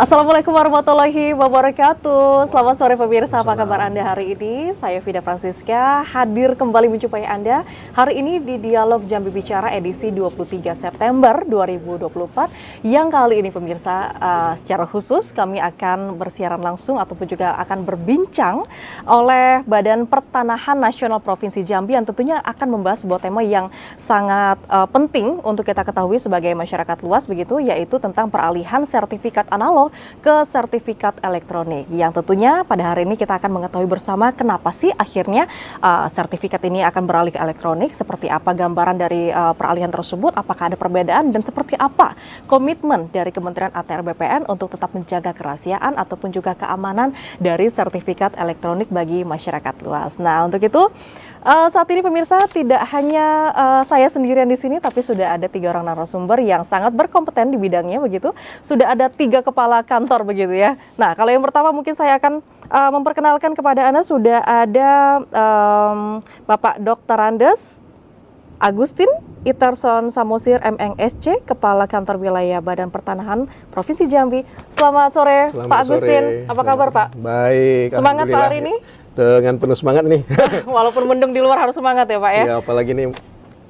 Assalamualaikum warahmatullahi wabarakatuh. Selamat sore pemirsa, apa kabar Anda hari ini? Saya Fida Francisca hadir kembali menjumpai Anda hari ini di Dialog Jambi Bicara edisi 23 September 2024 yang kali ini pemirsa uh, secara khusus kami akan bersiaran langsung ataupun juga akan berbincang oleh Badan Pertanahan Nasional Provinsi Jambi yang tentunya akan membahas sebuah tema yang sangat uh, penting untuk kita ketahui sebagai masyarakat luas begitu yaitu tentang peralihan sertifikat analog ke sertifikat elektronik. Yang tentunya pada hari ini kita akan mengetahui bersama kenapa sih akhirnya uh, sertifikat ini akan beralih ke elektronik, seperti apa gambaran dari uh, peralihan tersebut, apakah ada perbedaan dan seperti apa komitmen dari Kementerian ATR BPN untuk tetap menjaga kerahasiaan ataupun juga keamanan dari sertifikat elektronik bagi masyarakat luas. Nah, untuk itu Uh, saat ini pemirsa tidak hanya uh, saya sendirian di sini, tapi sudah ada tiga orang narasumber yang sangat berkompeten di bidangnya begitu. Sudah ada tiga kepala kantor begitu ya. Nah kalau yang pertama mungkin saya akan uh, memperkenalkan kepada anda sudah ada um, Bapak Dr. Andes Agustin Iterson Samosir MNSC, Kepala Kantor Wilayah Badan Pertanahan Provinsi Jambi. Selamat sore Selamat Pak Agustin, sore. apa kabar Pak? Baik. Semangat hari ini? Dengan penuh semangat nih. Walaupun mendung di luar harus semangat ya Pak ya? Ya apalagi nih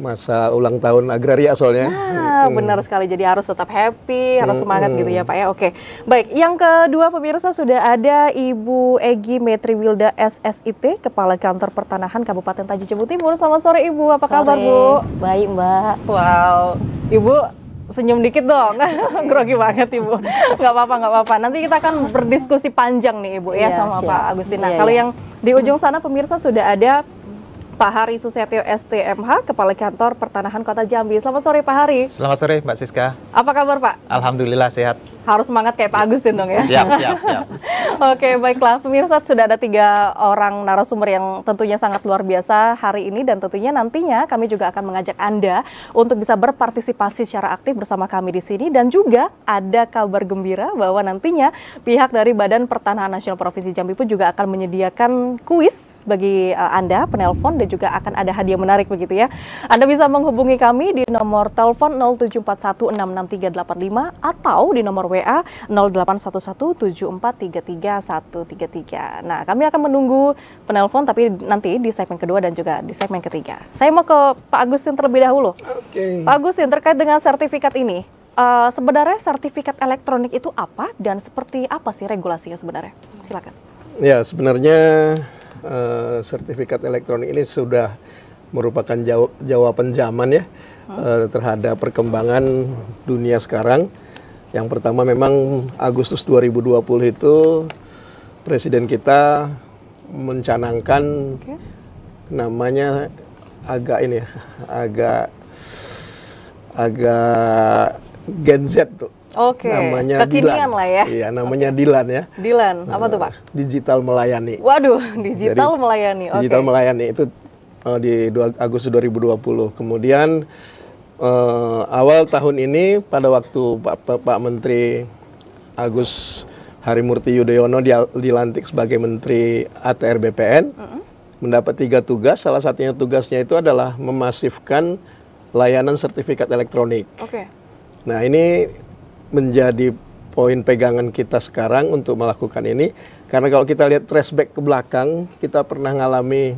masa ulang tahun agraria soalnya. Nah, hmm. benar sekali. Jadi harus tetap happy, harus hmm. semangat gitu ya Pak ya. Oke. Baik, yang kedua pemirsa sudah ada Ibu Egi Metri Wilda SSIT, Kepala Kantor Pertanahan Kabupaten Tanjung Jabung Timur. Selamat sore Ibu, apa sore. kabar Bu? Baik Mbak. Wow. Ibu senyum dikit dong, grogi banget ibu. Gak apa-apa, gak apa-apa. Nanti kita akan berdiskusi panjang nih ibu ya, ya sama siap. Pak Agustina. ya. Kalau iya. yang di ujung sana pemirsa sudah ada Pak Hari Susetio STMH, Kepala Kantor Pertanahan Kota Jambi. Selamat sore Pak Hari. Selamat sore Mbak Siska. Apa kabar Pak? Alhamdulillah sehat harus semangat kayak Pak Agustin dong ya. Siap, siap, siap. Oke, baiklah pemirsa sudah ada tiga orang narasumber yang tentunya sangat luar biasa hari ini dan tentunya nantinya kami juga akan mengajak Anda untuk bisa berpartisipasi secara aktif bersama kami di sini dan juga ada kabar gembira bahwa nantinya pihak dari Badan Pertanahan Nasional Provinsi Jambi pun juga akan menyediakan kuis bagi eh, Anda penelpon dan juga akan ada hadiah menarik begitu ya. Anda bisa menghubungi kami di nomor telepon 0741 atau di nomor WA WA 08117433133. Nah, kami akan menunggu penelpon tapi nanti di segmen kedua dan juga di segmen ketiga. Saya mau ke Pak Agustin terlebih dahulu. Okay. Pak Agustin terkait dengan sertifikat ini, uh, sebenarnya sertifikat elektronik itu apa dan seperti apa sih regulasinya sebenarnya? Silakan. Ya, sebenarnya uh, sertifikat elektronik ini sudah merupakan jaw jawaban zaman ya hmm. uh, terhadap perkembangan dunia sekarang yang pertama memang Agustus 2020 itu presiden kita mencanangkan okay. namanya agak ini agak agak Gen Z tuh. Oke. Okay. Namanya Kekinian Dilan. lah ya. Iya, namanya okay. Dilan ya. Dilan, apa eh, tuh Pak? Digital melayani. Waduh, digital Jadi, melayani. Okay. Digital melayani itu eh, di 2 Agustus 2020. Kemudian uh, awal tahun ini pada waktu Pak, Pak, Pak Menteri Agus Harimurti Yudhoyono dilantik sebagai Menteri ATR BPN uh -uh. mendapat tiga tugas. Salah satunya tugasnya itu adalah memasifkan layanan sertifikat elektronik. Okay. Nah ini menjadi poin pegangan kita sekarang untuk melakukan ini karena kalau kita lihat traceback ke belakang kita pernah mengalami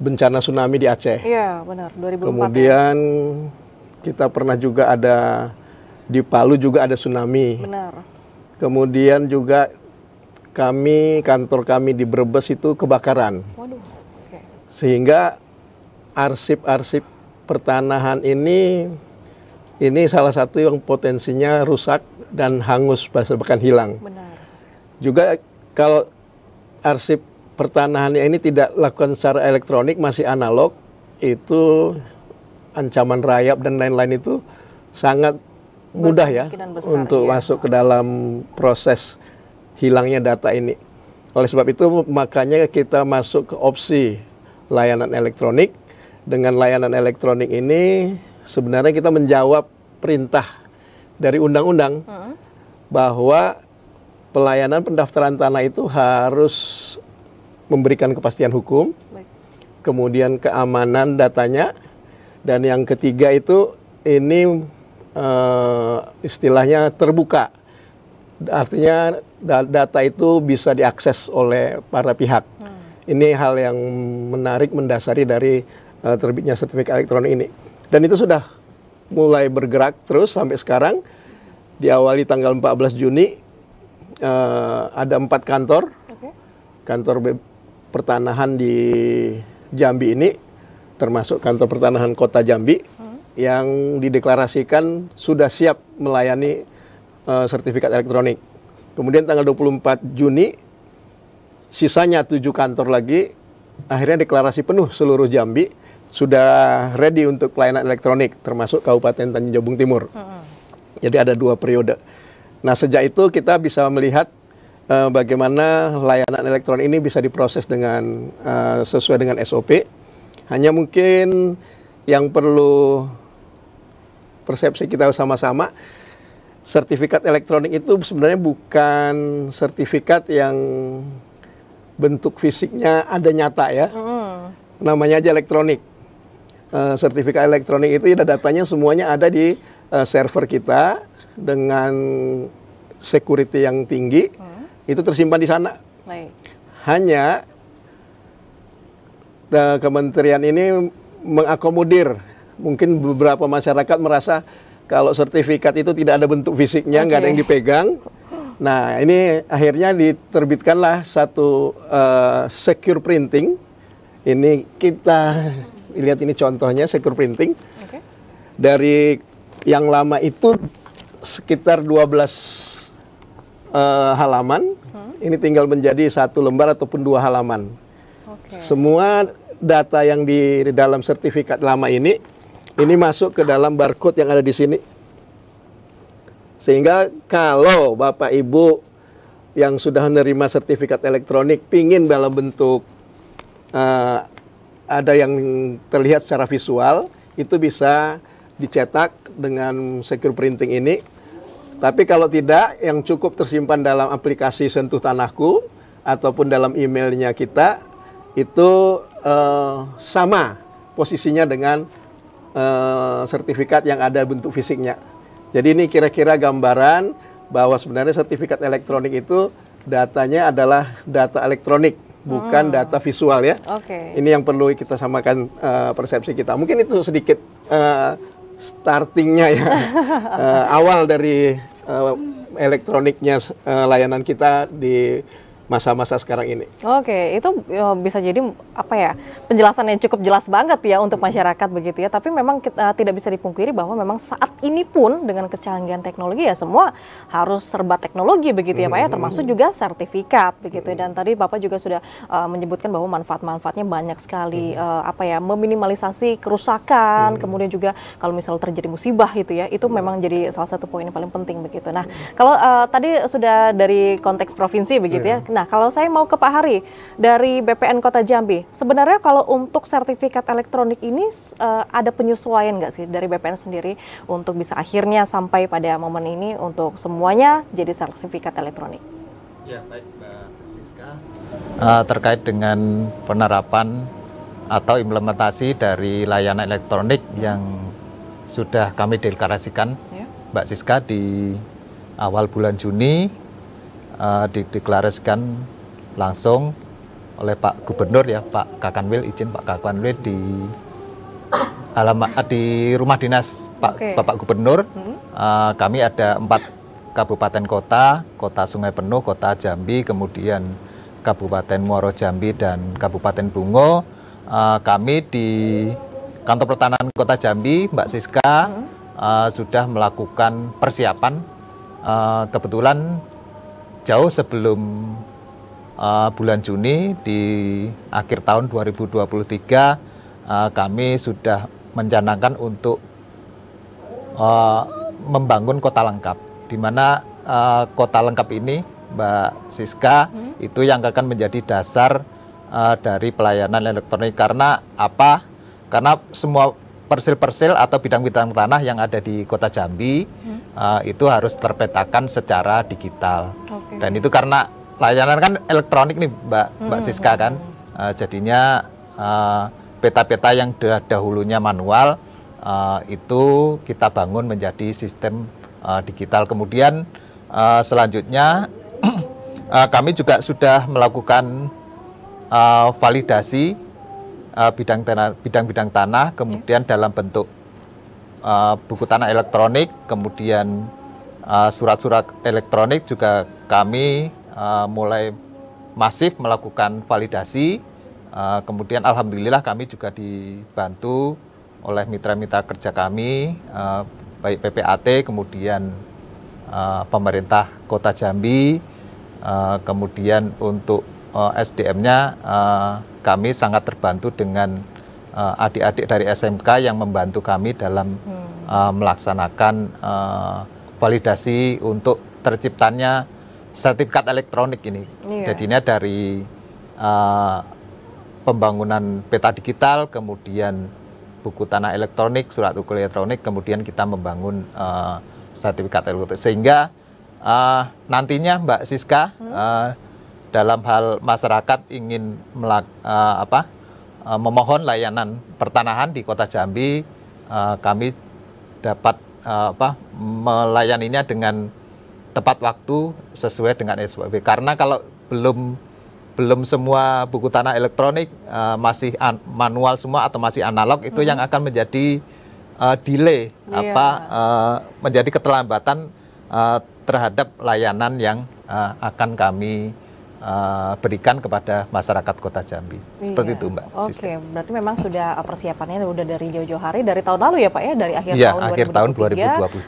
bencana tsunami di Aceh. Iya, benar. 2004. Ya. Kemudian ya. kita pernah juga ada di Palu juga ada tsunami. Benar. Kemudian juga kami kantor kami di Brebes itu kebakaran. Waduh. Okay. Sehingga arsip-arsip pertanahan ini ini salah satu yang potensinya rusak dan hangus bahkan hilang. Benar. Juga kalau arsip pertanahannya ini tidak lakukan secara elektronik, masih analog, itu ancaman rayap dan lain-lain itu sangat mudah ya besar, untuk ya. masuk ke dalam proses hilangnya data ini. Oleh sebab itu makanya kita masuk ke opsi layanan elektronik. Dengan layanan elektronik ini sebenarnya kita menjawab perintah dari undang-undang bahwa pelayanan pendaftaran tanah itu harus memberikan kepastian hukum, kemudian keamanan datanya, dan yang ketiga itu ini uh, istilahnya terbuka, artinya da data itu bisa diakses oleh para pihak. Hmm. Ini hal yang menarik mendasari dari uh, terbitnya sertifikat elektronik ini, dan itu sudah mulai bergerak terus sampai sekarang. Diawali tanggal 14 Juni uh, ada empat kantor, okay. kantor pertanahan di Jambi ini, termasuk kantor pertanahan kota Jambi, hmm. yang dideklarasikan sudah siap melayani uh, sertifikat elektronik. Kemudian tanggal 24 Juni, sisanya tujuh kantor lagi, akhirnya deklarasi penuh seluruh Jambi, sudah ready untuk pelayanan elektronik, termasuk Kabupaten Tanjung Jabung Timur. Hmm. Jadi ada dua periode. Nah sejak itu kita bisa melihat uh, bagaimana layanan elektron ini bisa diproses dengan uh, sesuai dengan SOP. Hanya mungkin yang perlu persepsi kita sama-sama sertifikat elektronik itu sebenarnya bukan sertifikat yang bentuk fisiknya ada nyata ya. Mm. Namanya aja elektronik. Uh, sertifikat elektronik itu ada ya datanya semuanya ada di uh, server kita dengan security yang tinggi. Mm itu tersimpan di sana. Baik. Hanya uh, kementerian ini mengakomodir mungkin beberapa masyarakat merasa kalau sertifikat itu tidak ada bentuk fisiknya, nggak okay. ada yang dipegang. Nah, ini akhirnya diterbitkanlah satu uh, secure printing. Ini kita lihat ini contohnya secure printing. Okay. Dari yang lama itu sekitar 12 uh, halaman, hmm? ini tinggal menjadi satu lembar ataupun dua halaman. Okay. Semua data yang di, di dalam sertifikat lama ini, ini masuk ke dalam barcode yang ada di sini. Sehingga kalau Bapak Ibu yang sudah menerima sertifikat elektronik pingin dalam bentuk uh, ada yang terlihat secara visual, itu bisa dicetak dengan secure printing ini tapi kalau tidak, yang cukup tersimpan dalam aplikasi Sentuh Tanahku ataupun dalam emailnya kita itu uh, sama posisinya dengan uh, sertifikat yang ada bentuk fisiknya. Jadi ini kira-kira gambaran bahwa sebenarnya sertifikat elektronik itu datanya adalah data elektronik bukan hmm. data visual ya. Oke. Okay. Ini yang perlu kita samakan uh, persepsi kita. Mungkin itu sedikit uh, startingnya ya uh, awal dari uh, elektroniknya uh, layanan kita di masa-masa sekarang ini. Oke, itu ya, bisa jadi apa ya penjelasan yang cukup jelas banget ya untuk masyarakat begitu ya. Tapi memang kita eh, tidak bisa dipungkiri bahwa memang saat ini pun dengan kecanggihan teknologi ya semua harus serba teknologi begitu ya, Pak ya. Hmm. Termasuk juga sertifikat begitu. Dan tadi Bapak juga sudah uh, menyebutkan bahwa manfaat-manfaatnya banyak sekali. Uh, apa ya meminimalisasi kerusakan, hmm. kemudian juga kalau misalnya terjadi musibah gitu ya, itu memang jadi salah satu poin yang paling penting begitu. Nah, kalau uh, tadi sudah dari konteks provinsi begitu ya Nah, kalau saya mau ke Pak Hari dari BPN Kota Jambi, sebenarnya kalau untuk sertifikat elektronik ini uh, ada penyesuaian nggak sih dari BPN sendiri untuk bisa akhirnya sampai pada momen ini untuk semuanya jadi sertifikat elektronik? Ya, baik Mbak Siska. Uh, eh, terkait dengan penerapan atau implementasi dari layanan elektronik yang sudah kami deklarasikan, ya. Mbak Siska di awal bulan Juni uh, dideklarasikan langsung oleh Pak Gubernur ya Pak Kakanwil izin Pak Kakanwil di alamat eh, di rumah dinas Pak okay. Bapak Gubernur hmm. uh, kami ada empat kabupaten kota kota Sungai Penuh kota Jambi kemudian Kabupaten Muaro Jambi dan Kabupaten Bungo uh, kami di kantor Pertahanan kota Jambi Mbak Siska hmm. uh, sudah melakukan persiapan uh, kebetulan jauh sebelum uh, bulan Juni di akhir tahun 2023 uh, kami sudah mencanangkan untuk uh, membangun kota lengkap di mana uh, kota lengkap ini Mbak Siska hmm? itu yang akan menjadi dasar uh, dari pelayanan elektronik karena apa? Karena semua persil-persil atau bidang-bidang tanah yang ada di Kota Jambi hmm. uh, itu harus terpetakan secara digital. Okay. Dan itu karena layanan kan elektronik nih Mbak hmm. Mbak Siska hmm, kan, uh, jadinya eh, peta-peta uh, yang dah dahulunya manual uh, itu kita bangun menjadi sistem uh, digital. Kemudian uh, selanjutnya uh, kami juga sudah melakukan uh, validasi Eh, bidang tanah, bidang-bidang tanah, ya. kemudian yeah. dalam bentuk uh, buku tanah elektronik, kemudian uh, surat-surat elektronik juga kami uh, mulai masif melakukan validasi. Uh, kemudian alhamdulillah kami juga dibantu oleh mitra-mitra kerja kami, uh, baik PPAT, kemudian uh, pemerintah Kota Jambi, uh, kemudian untuk uh, eh, SDM-nya eh, kami sangat terbantu dengan eh, adik-adik dari SMK yang membantu kami dalam hmm. melaksanakan validasi untuk terciptanya sertifikat elektronik ini. Yeah. Jadinya dari pembangunan peta digital, kemudian buku tanah elektronik, surat ukur elektronik, kemudian kita membangun uh, sertifikat elektronik. Sehingga nantinya Mbak Siska hmm dalam hal masyarakat ingin melak, uh, apa, uh, memohon layanan pertanahan di Kota Jambi, uh, kami dapat uh, apa, melayaninya dengan tepat waktu sesuai dengan SPB. Karena kalau belum belum semua buku tanah elektronik uh, masih manual semua atau masih analog itu hmm. yang akan menjadi uh, delay yeah. apa uh, menjadi keterlambatan uh, terhadap layanan yang uh, akan kami Eh, berikan kepada masyarakat Kota Jambi. Iya. Seperti itu Mbak. Oke, okay. berarti memang sudah eh, persiapannya sudah dari jauh-jauh hari dari tahun lalu ya Pak ya, dari akhir ya, tahun akhir 2023, tahun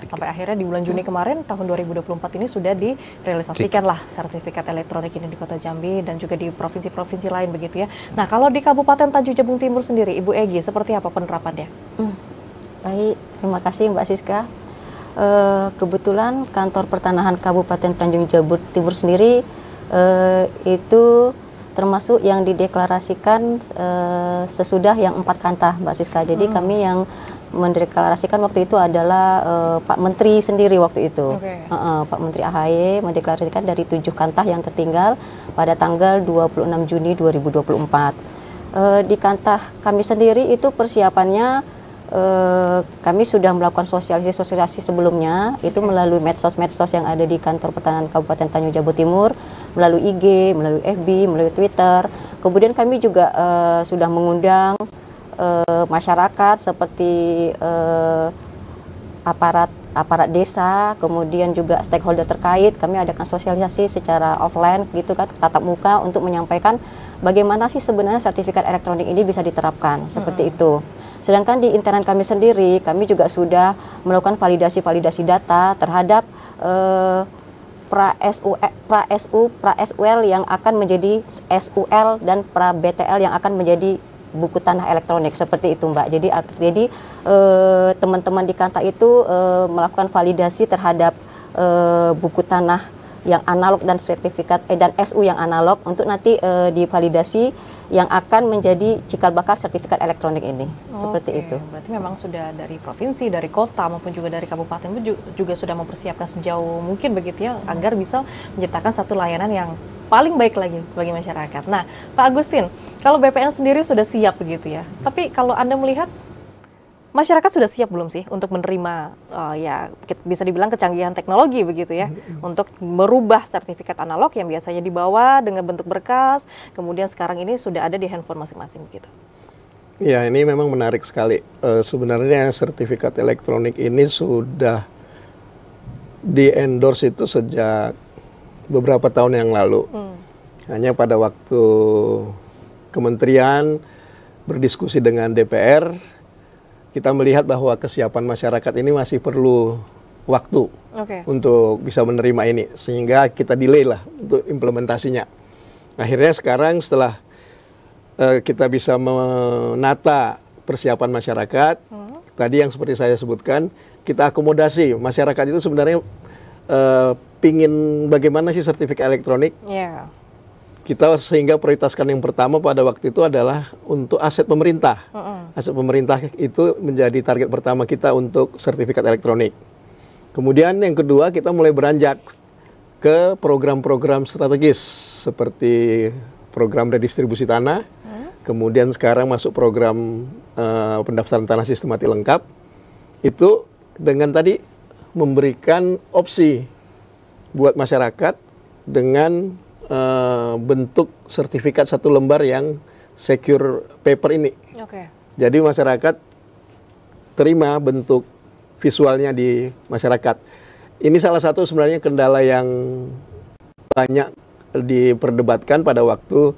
2023 sampai akhirnya di bulan Juni kemarin tahun 2024 ini sudah direalisasikan lah sertifikat elektronik ini di Kota Jambi dan juga di provinsi-provinsi lain begitu ya. Nah, kalau di Kabupaten Tanjung Jabung Timur sendiri Ibu Egi seperti apa penerapannya? Hmm. Baik, terima kasih Mbak Siska. Eh, kebetulan kantor pertanahan Kabupaten Tanjung Jabung Timur sendiri eh, itu termasuk yang dideklarasikan eh, sesudah yang empat kanta Mbak Siska. Jadi hmm. kami yang mendeklarasikan waktu itu adalah eh, Pak Menteri sendiri waktu itu. Okay. Eh, eh, Pak Menteri AHY mendeklarasikan dari tujuh kanta yang tertinggal pada tanggal 26 Juni 2024. Eh, di kanta kami sendiri itu persiapannya eh, kami sudah melakukan sosialisasi-sosialisasi sebelumnya itu melalui medsos-medsos yang ada di kantor pertahanan Kabupaten Tanjung Jabung Timur, melalui IG, melalui FB, melalui Twitter. Kemudian kami juga eh, sudah mengundang eh, masyarakat seperti eh, aparat aparat desa, kemudian juga stakeholder terkait, kami adakan sosialisasi secara offline gitu kan, tatap muka untuk menyampaikan bagaimana sih sebenarnya sertifikat elektronik ini bisa diterapkan seperti hmm. itu. Sedangkan di internet kami sendiri, kami juga sudah melakukan validasi-validasi data terhadap eh, pra SU eh, pra SU pra SUL yang akan menjadi SUL dan pra BTL yang akan menjadi buku tanah elektronik seperti itu Mbak. Jadi jadi eh, teman-teman di Kanta itu eh, melakukan validasi terhadap eh, buku tanah yang analog dan sertifikat eh, dan SU yang analog untuk nanti e, divalidasi yang akan menjadi cikal bakal sertifikat elektronik ini Oke, seperti itu. Berarti memang sudah dari provinsi, dari kota maupun juga dari kabupaten juga sudah mempersiapkan sejauh mungkin begitu ya agar bisa menciptakan satu layanan yang paling baik lagi bagi masyarakat. Nah, Pak Agustin, kalau BPN sendiri sudah siap begitu ya. Tapi kalau Anda melihat masyarakat sudah siap belum sih untuk menerima uh, ya bisa dibilang kecanggihan teknologi begitu ya mm-hmm. untuk merubah sertifikat analog yang biasanya dibawa dengan bentuk berkas kemudian sekarang ini sudah ada di handphone masing-masing begitu. Ya ini memang menarik sekali. E, sebenarnya sertifikat elektronik ini sudah di endorse itu sejak beberapa tahun yang lalu. Hmm. Hanya pada waktu kementerian berdiskusi dengan DPR, kita melihat bahwa kesiapan masyarakat ini masih perlu waktu okay. untuk bisa menerima ini, sehingga kita delay lah untuk implementasinya. Akhirnya sekarang setelah uh, kita bisa menata persiapan masyarakat, hmm. tadi yang seperti saya sebutkan, kita akomodasi masyarakat itu sebenarnya Eh, pingin bagaimana sih sertifikat elektronik? Yeah. Kita sehingga prioritaskan yang pertama pada waktu itu adalah untuk aset pemerintah. Mm -hmm. Aset pemerintah itu menjadi target pertama kita untuk sertifikat elektronik. Kemudian yang kedua kita mulai beranjak ke program-program strategis seperti program redistribusi tanah, mm-hmm. kemudian sekarang masuk program uh, pendaftaran tanah sistematik lengkap. Itu dengan tadi memberikan opsi buat masyarakat dengan uh, bentuk sertifikat satu lembar yang secure paper ini. Okay. Jadi masyarakat terima bentuk visualnya di masyarakat. Ini salah satu sebenarnya kendala yang banyak diperdebatkan pada waktu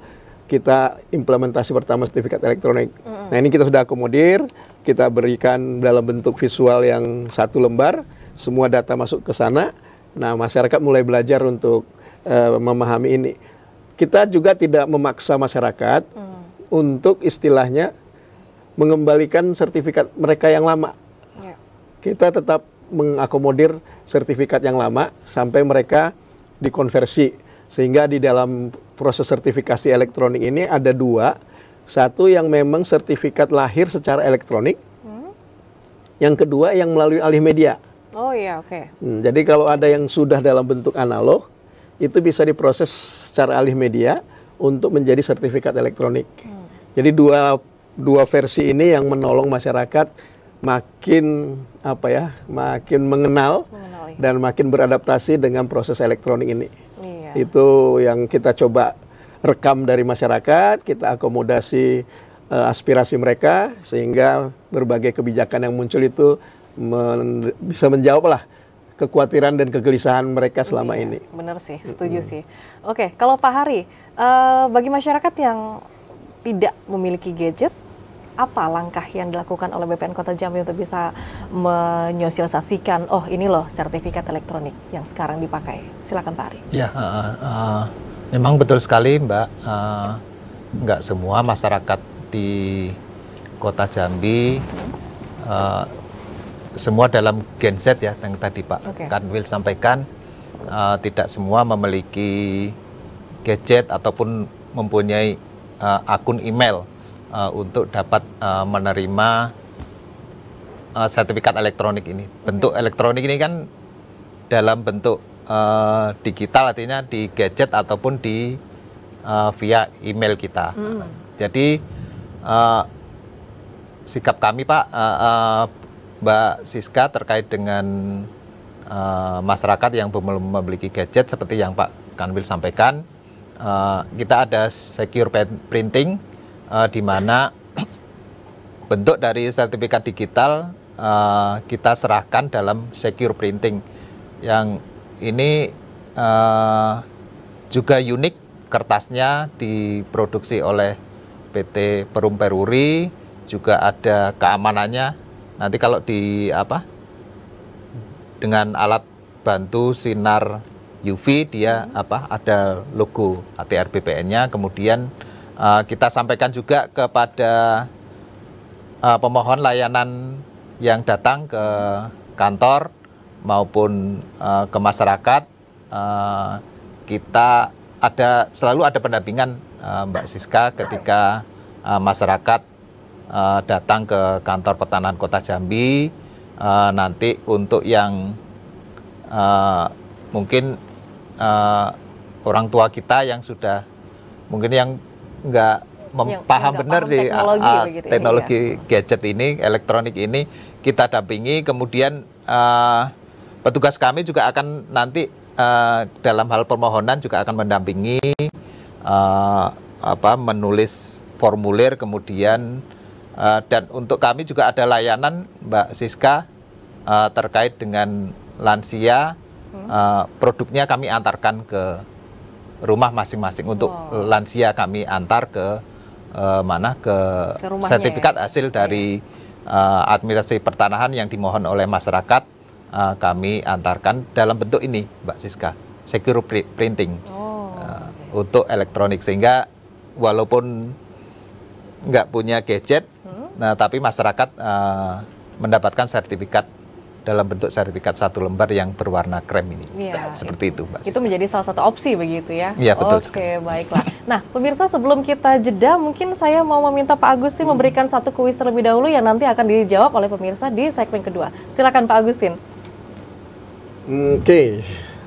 kita implementasi pertama sertifikat elektronik. Mm -hmm. Nah ini kita sudah akomodir, kita berikan dalam bentuk visual yang satu lembar semua data masuk ke sana. Nah, masyarakat mulai belajar untuk uh, memahami ini. Kita juga tidak memaksa masyarakat hmm. untuk istilahnya mengembalikan sertifikat mereka yang lama. Yeah. Kita tetap mengakomodir sertifikat yang lama sampai mereka dikonversi. Sehingga di dalam proses sertifikasi elektronik ini ada dua. Satu yang memang sertifikat lahir secara elektronik. Hmm. Yang kedua yang melalui alih media. Oh iya, oke. Okay. Hmm, jadi kalau ada yang sudah dalam bentuk analog, itu bisa diproses secara alih media untuk menjadi sertifikat elektronik. Hmm. Jadi dua dua versi ini yang menolong masyarakat makin apa ya, makin mengenal, mengenal dan makin beradaptasi dengan proses elektronik ini. Iya. Itu yang kita coba rekam dari masyarakat, kita akomodasi eh, aspirasi mereka sehingga berbagai kebijakan yang muncul itu men bisa menjawab lah kekhawatiran dan kegelisahan mereka selama iya, ini. Benar sih, setuju mm -hmm. sih. Oke, kalau Pak Hari, uh, bagi masyarakat yang tidak memiliki gadget, apa langkah yang dilakukan oleh BPN Kota Jambi untuk bisa menyosialisasikan, oh ini loh sertifikat elektronik yang sekarang dipakai? Silakan Pak Hari. Ya, uh, uh, memang betul sekali Mbak, uh, semua masyarakat di Kota Jambi uh, semua dalam Gen Z ya yang tadi Pak okay. Kanwil sampaikan uh, tidak semua memiliki gadget ataupun mempunyai uh, akun email uh, untuk dapat uh, menerima uh, sertifikat elektronik ini. Bentuk okay. elektronik ini kan dalam bentuk uh, digital artinya di gadget ataupun di uh, via email kita. Mm. Jadi uh, sikap kami Pak uh, uh, Mbak Siska terkait dengan uh, masyarakat yang belum memiliki gadget seperti yang Pak Kanwil sampaikan, uh, kita ada secure printing uh, di mana bentuk dari sertifikat digital uh, kita serahkan dalam secure printing yang ini uh, juga unik kertasnya diproduksi oleh PT Perum Peruri juga ada keamanannya Nanti kalau di apa dengan alat bantu sinar UV dia hmm. apa ada logo ATR BPN-nya kemudian uh, kita sampaikan juga kepada uh, pemohon layanan yang datang ke kantor maupun uh, ke masyarakat uh, kita ada selalu ada pendampingan uh, Mbak Siska ketika uh, masyarakat uh, datang ke kantor pertanahan Kota Jambi uh, nanti untuk yang uh, mungkin uh, orang tua kita yang sudah mungkin yang nggak paham benar di ah, teknologi, uh, teknologi ya. gadget ini elektronik ini kita dampingi kemudian uh, petugas kami juga akan nanti uh, dalam hal permohonan juga akan mendampingi uh, apa menulis formulir kemudian Eh, dan untuk kami juga ada layanan Mbak Siska uh, terkait dengan lansia. Uh, produknya kami antarkan ke rumah masing-masing untuk oh. lansia kami antar ke uh, mana ke, ke ya? sertifikat ya? hasil iya. dari uh, administrasi pertanahan yang dimohon oleh masyarakat uh, kami antarkan dalam bentuk ini Mbak Siska secure printing oh, uh, untuk elektronik sehingga walaupun nggak punya gadget Nah, tapi masyarakat uh, mendapatkan sertifikat dalam bentuk sertifikat satu lembar yang berwarna krem ini. Ya, Seperti itu, Mbak. Itu menjadi salah satu opsi begitu ya? Iya, betul. Oke, sekali. baiklah. Nah, pemirsa sebelum kita jeda, mungkin saya mau meminta Pak Agustin hmm. memberikan satu kuis terlebih dahulu yang nanti akan dijawab oleh pemirsa di segmen kedua. Silakan Pak Agustin. Hmm, oke, okay.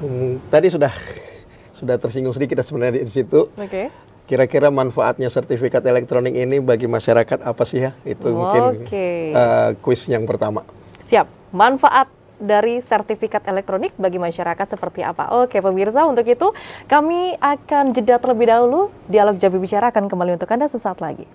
Hmm, tadi sudah sudah tersinggung sedikit ya sebenarnya di situ. Oke. Okay kira-kira manfaatnya sertifikat elektronik ini bagi masyarakat apa sih ya? Itu oh, mungkin okay. uh, eh, yang pertama. Siap, manfaat dari sertifikat elektronik bagi masyarakat seperti apa? Oke pemirsa, untuk itu kami akan jeda terlebih dahulu. Dialog Jabi Bicara akan kembali untuk Anda sesaat lagi.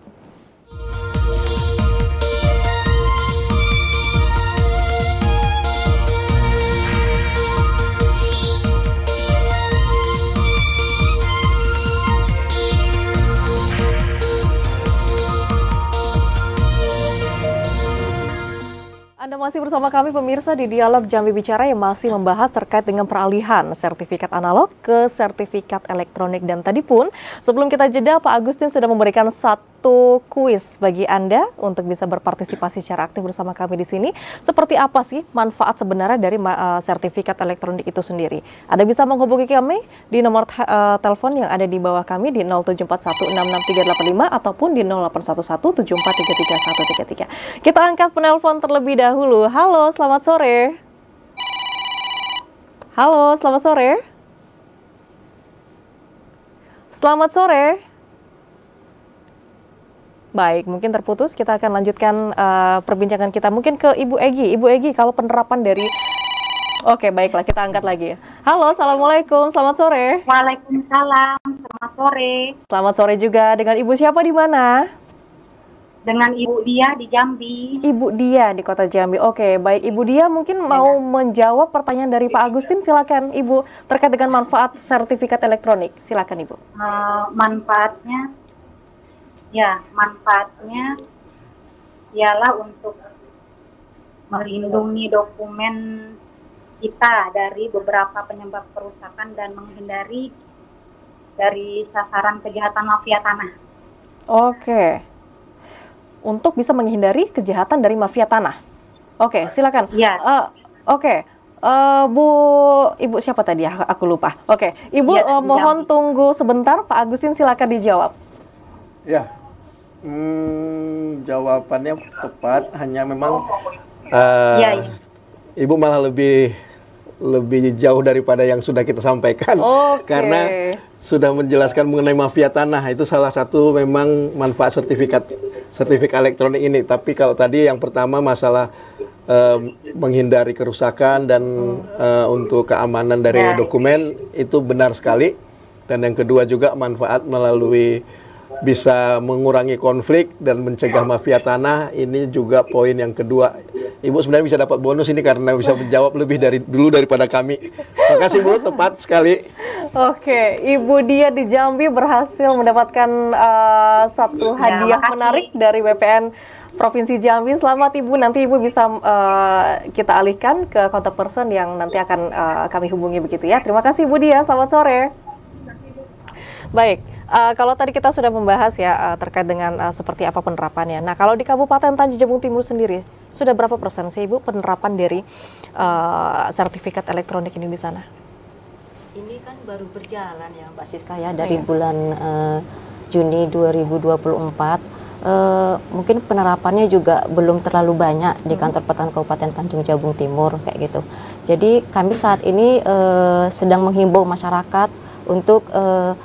Anda masih bersama kami pemirsa di Dialog Jambi Bicara yang masih membahas terkait dengan peralihan sertifikat analog ke sertifikat elektronik. Dan tadi pun sebelum kita jeda Pak Agustin sudah memberikan satu satu kuis bagi Anda untuk bisa berpartisipasi secara aktif bersama kami di sini. Seperti apa sih manfaat sebenarnya dari uh, sertifikat elektronik itu sendiri? Anda bisa menghubungi kami di nomor uh, telepon yang ada di bawah kami di 0741-66385 ataupun di 0811-7433133. Kita angkat penelpon terlebih dahulu. Halo, selamat sore. Halo, selamat sore. Selamat sore. Baik, mungkin terputus. Kita akan lanjutkan uh, perbincangan kita mungkin ke Ibu Egi. Ibu Egi, kalau penerapan dari Oke, baiklah kita angkat lagi. Ya. Halo, assalamualaikum, selamat sore. Waalaikumsalam, selamat sore. Selamat sore juga dengan ibu siapa di mana? Dengan ibu Dia di Jambi. Ibu Dia di kota Jambi. Oke, baik ibu Dia mungkin ya. mau menjawab pertanyaan dari Pak iya. Agustin, silakan ibu terkait dengan manfaat sertifikat elektronik, silakan ibu. Uh, manfaatnya Ya, manfaatnya ialah untuk melindungi dokumen kita dari beberapa penyebab kerusakan dan menghindari dari sasaran kejahatan mafia tanah. Oke. Untuk bisa menghindari kejahatan dari mafia tanah. Oke, silakan. Ya. Uh, Oke. Okay. Uh, eh, Bu, Ibu siapa tadi? Aku lupa. Oke, okay. Ibu ya, uh, mohon ya. tunggu sebentar. Pak Agusin silakan dijawab. Ya, Hmm, jawabannya tepat, hanya memang uh, ya, ya. ibu malah lebih lebih jauh daripada yang sudah kita sampaikan okay. karena sudah menjelaskan mengenai mafia tanah itu salah satu memang manfaat sertifikat sertifikat elektronik ini tapi kalau tadi yang pertama masalah uh, menghindari kerusakan dan uh, untuk keamanan dari ya. dokumen itu benar sekali dan yang kedua juga manfaat melalui bisa mengurangi konflik dan mencegah mafia tanah ini juga poin yang kedua ibu sebenarnya bisa dapat bonus ini karena bisa menjawab lebih dari dulu daripada kami makasih bu tepat sekali oke ibu dia di Jambi berhasil mendapatkan uh, satu ya, hadiah ya, menarik dari BPN Provinsi Jambi. Selamat Ibu. Nanti Ibu bisa uh, kita alihkan ke kontak person yang nanti akan uh, kami hubungi begitu ya. Terima kasih ibu Dia. Selamat sore. Baik. Uh, kalau tadi kita sudah membahas ya uh, terkait dengan uh, seperti apa penerapannya. Nah, kalau di Kabupaten Tanjung Jabung Timur sendiri sudah berapa persen sih Ibu penerapan dari uh, sertifikat elektronik ini di sana? Ini kan baru berjalan ya Mbak Siska ya dari ya. bulan uh, Juni 2024. Uh, mungkin penerapannya juga belum terlalu banyak di mm-hmm. kantor petani Kabupaten Tanjung Jabung Timur kayak gitu. Jadi kami saat ini uh, sedang menghimbau masyarakat untuk uh,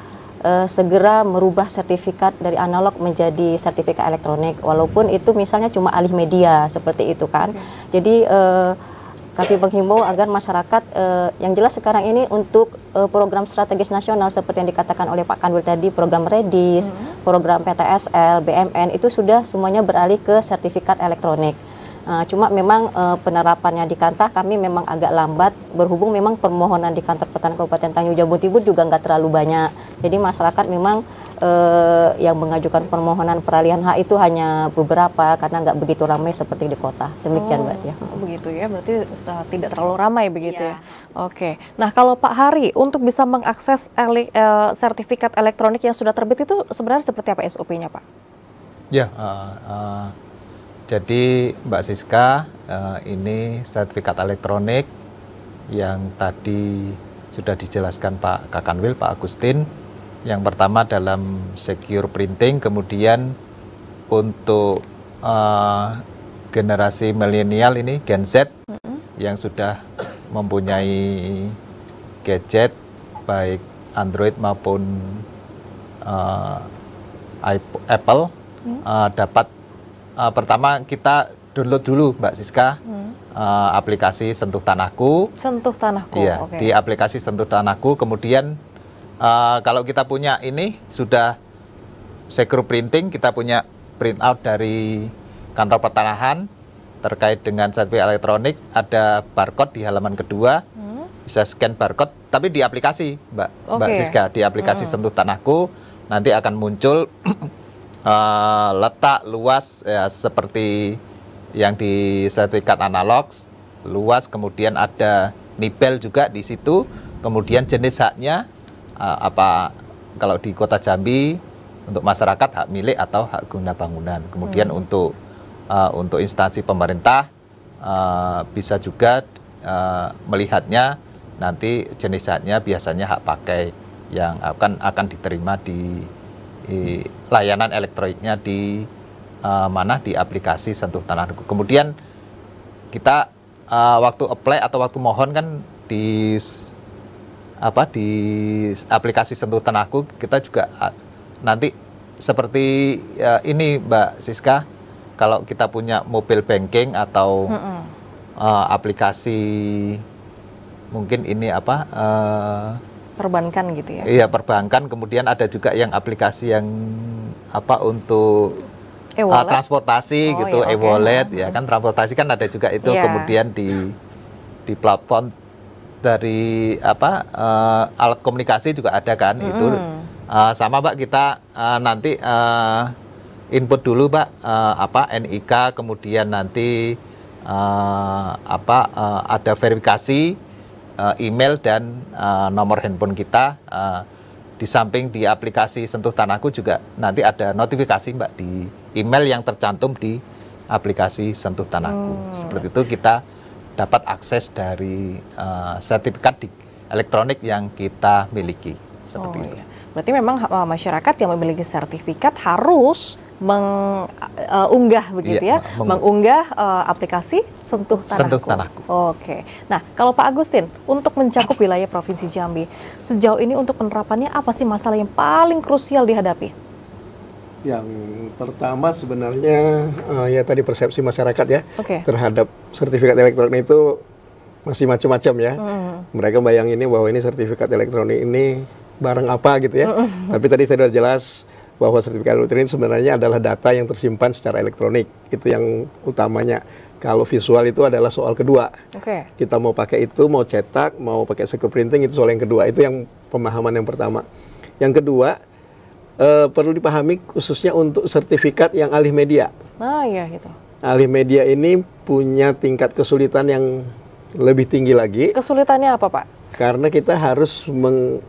uh, segera merubah sertifikat dari analog menjadi sertifikat elektronik walaupun itu misalnya cuma alih media seperti itu kan iya. jadi uh, kami menghimbau agar masyarakat uh, yang jelas sekarang ini untuk uh, program strategis nasional seperti yang dikatakan oleh Pak Kanwil tadi program Redis, hmm. program PTSL, BMN itu sudah semuanya beralih ke sertifikat elektronik. Hmm Uh, cuma memang uh, penerapannya di Kanta kami memang agak lambat berhubung memang permohonan di kantor pertanian Kabupaten Tanjung Jabung Timur juga nggak terlalu banyak. Jadi masyarakat memang uh, yang mengajukan permohonan peralihan hak itu hanya beberapa karena nggak begitu ramai seperti di kota. Demikian, hmm, Mbak. Ya. Begitu ya, berarti tidak terlalu ramai begitu ya. ya. Oke. Nah, kalau Pak Hari untuk bisa mengakses ele uh, sertifikat elektronik yang sudah terbit itu sebenarnya seperti apa SOP-nya, Pak? Ya, uh, uh jadi Mbak Siska, eh, ini sertifikat elektronik yang tadi sudah dijelaskan Pak Kakanwil, Pak Agustin. Yang pertama dalam secure printing, kemudian untuk uh, generasi milenial ini Gen Z mm -hmm. yang sudah mempunyai gadget baik Android maupun uh, Apple mm -hmm. uh, dapat uh, pertama kita download dulu Mbak Siska hmm. uh, aplikasi Sentuh Tanahku. Sentuh Tanahku. Iya, okay. di aplikasi Sentuh Tanahku kemudian uh, kalau kita punya ini sudah secure printing, kita punya print out dari kantor pertanahan terkait dengan sertifikat elektronik, ada barcode di halaman kedua. Hmm. Bisa scan barcode tapi di aplikasi Mbak okay. Mbak Siska di aplikasi hmm. Sentuh Tanahku nanti akan muncul Eh, letak luas ya, seperti yang di sertifikat analog luas kemudian ada nibel juga di situ kemudian jenis haknya uh, apa kalau di kota Jambi untuk masyarakat hak milik atau hak guna bangunan kemudian hmm. untuk uh, untuk instansi pemerintah uh, bisa juga uh, melihatnya nanti jenis haknya biasanya hak pakai yang akan akan diterima di layanan elektroniknya di uh, mana di aplikasi sentuh tanah duku. Kemudian kita uh, waktu apply atau waktu mohon kan di apa di aplikasi sentuh tanahku kita juga nanti seperti ya, ini Mbak Siska kalau kita punya mobile banking atau mm -mm. Uh, aplikasi mungkin ini apa uh, perbankan gitu ya? Iya perbankan, kemudian ada juga yang aplikasi yang apa untuk e uh, transportasi oh, gitu, iya, ya, e-wallet okay. ya kan transportasi kan ada juga itu, yeah. kemudian di di platform dari apa uh, alat komunikasi juga ada kan mm. itu hmm. uh, sama Pak kita uh, nanti uh, input dulu Pak uh, apa NIK kemudian nanti uh, apa uh, ada verifikasi uh, email dan uh, nomor handphone kita. Uh, di samping di aplikasi Sentuh Tanahku juga nanti ada notifikasi Mbak di email yang tercantum di aplikasi Sentuh Tanahku. Oh. Seperti itu kita dapat akses dari uh, sertifikat di elektronik yang kita miliki. Seperti oh, itu. Iya. Berarti memang masyarakat yang memiliki sertifikat harus Eh, iya, ya. mengunggah uh, eh, begitu ya, ya mengunggah uh, aplikasi Sentuh Tanahku. Sentuh Tanahku. Oke. Nah, kalau Pak Agustin untuk mencakup wilayah Provinsi Jambi, sejauh ini untuk penerapannya apa sih masalah yang paling krusial dihadapi? Yang pertama sebenarnya uh, ya tadi persepsi masyarakat ya okay. terhadap sertifikat elektronik itu masih macam-macam ya. Mm. Mereka ini bahwa ini sertifikat elektronik ini barang apa gitu ya. Mm. Tapi tadi saya sudah jelas bahwa sertifikat elektronik sebenarnya adalah data yang tersimpan secara elektronik. Itu yang utamanya. Kalau visual itu adalah soal kedua. Okay. Kita mau pakai itu, mau cetak, mau pakai secure printing itu soal yang kedua. Itu yang pemahaman yang pertama. Yang kedua eh, perlu dipahami khususnya untuk sertifikat yang alih media. Ah iya gitu. Alih media ini punya tingkat kesulitan yang lebih tinggi lagi. Kesulitannya apa, Pak? Karena kita harus meng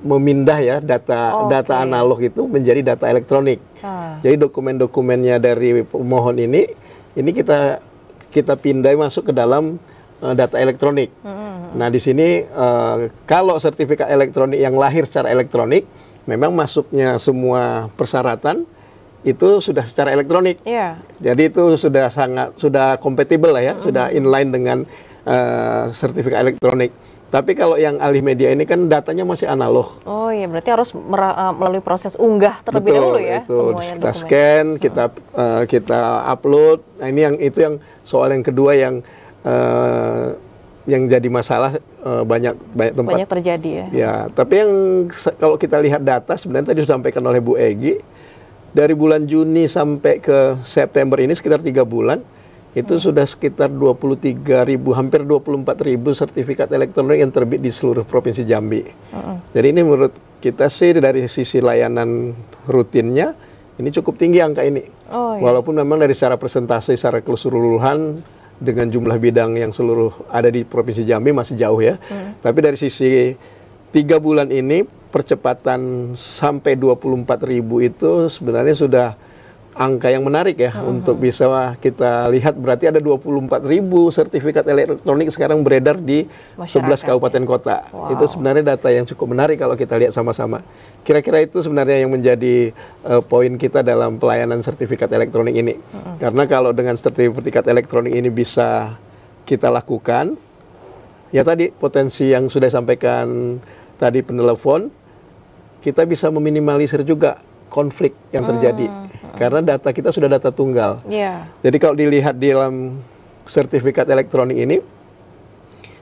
memindah ya data oh, data analog itu menjadi data elektronik. Ah. Jadi dokumen-dokumennya dari pemohon ini ini kita kita pindai masuk ke dalam uh, data elektronik. Mm -hmm. Nah, di sini uh, kalau sertifikat elektronik yang lahir secara elektronik memang masuknya semua persyaratan itu sudah secara elektronik. Yeah. Jadi itu sudah sangat sudah kompatibel lah ya, mm -hmm. sudah inline dengan uh, sertifikat elektronik. Tapi kalau yang alih media ini kan datanya masih analog. Oh iya, berarti harus eh, melalui proses unggah terlebih Betul, dahulu ya. Itu semuanya kita scan, hmm. kita uh, kita upload. Nah ini yang itu yang soal yang kedua yang uh, yang jadi masalah uh, banyak banyak tempat. Banyak terjadi ya. Ya, tapi yang kalau kita lihat data sebenarnya tadi disampaikan oleh Bu Egi dari bulan Juni sampai ke September ini sekitar tiga bulan itu hmm. sudah sekitar 23 ribu, hampir 24 ribu sertifikat elektronik yang terbit di seluruh Provinsi Jambi. Hmm. Jadi ini menurut kita sih dari sisi layanan rutinnya, ini cukup tinggi angka ini. Oh, iya. Walaupun memang dari secara presentasi, secara keseluruhan, dengan jumlah bidang yang seluruh ada di Provinsi Jambi masih jauh ya. Hmm. Tapi dari sisi tiga bulan ini, percepatan sampai 24 ribu itu sebenarnya sudah angka yang menarik ya uh -huh. untuk bisa kita lihat berarti ada 24.000 sertifikat elektronik sekarang beredar di Masyarakat 11 kabupaten kota. Wow. Itu sebenarnya data yang cukup menarik kalau kita lihat sama-sama. Kira-kira itu sebenarnya yang menjadi uh, poin kita dalam pelayanan sertifikat elektronik ini. Uh -huh. Karena kalau dengan sertifikat elektronik ini bisa kita lakukan ya tadi potensi yang sudah sampaikan tadi penelepon kita bisa meminimalisir juga konflik yang terjadi. -huh. Mm karena data kita sudah data tunggal. Yeah. Jadi kalau dilihat di dalam sertifikat elektronik ini,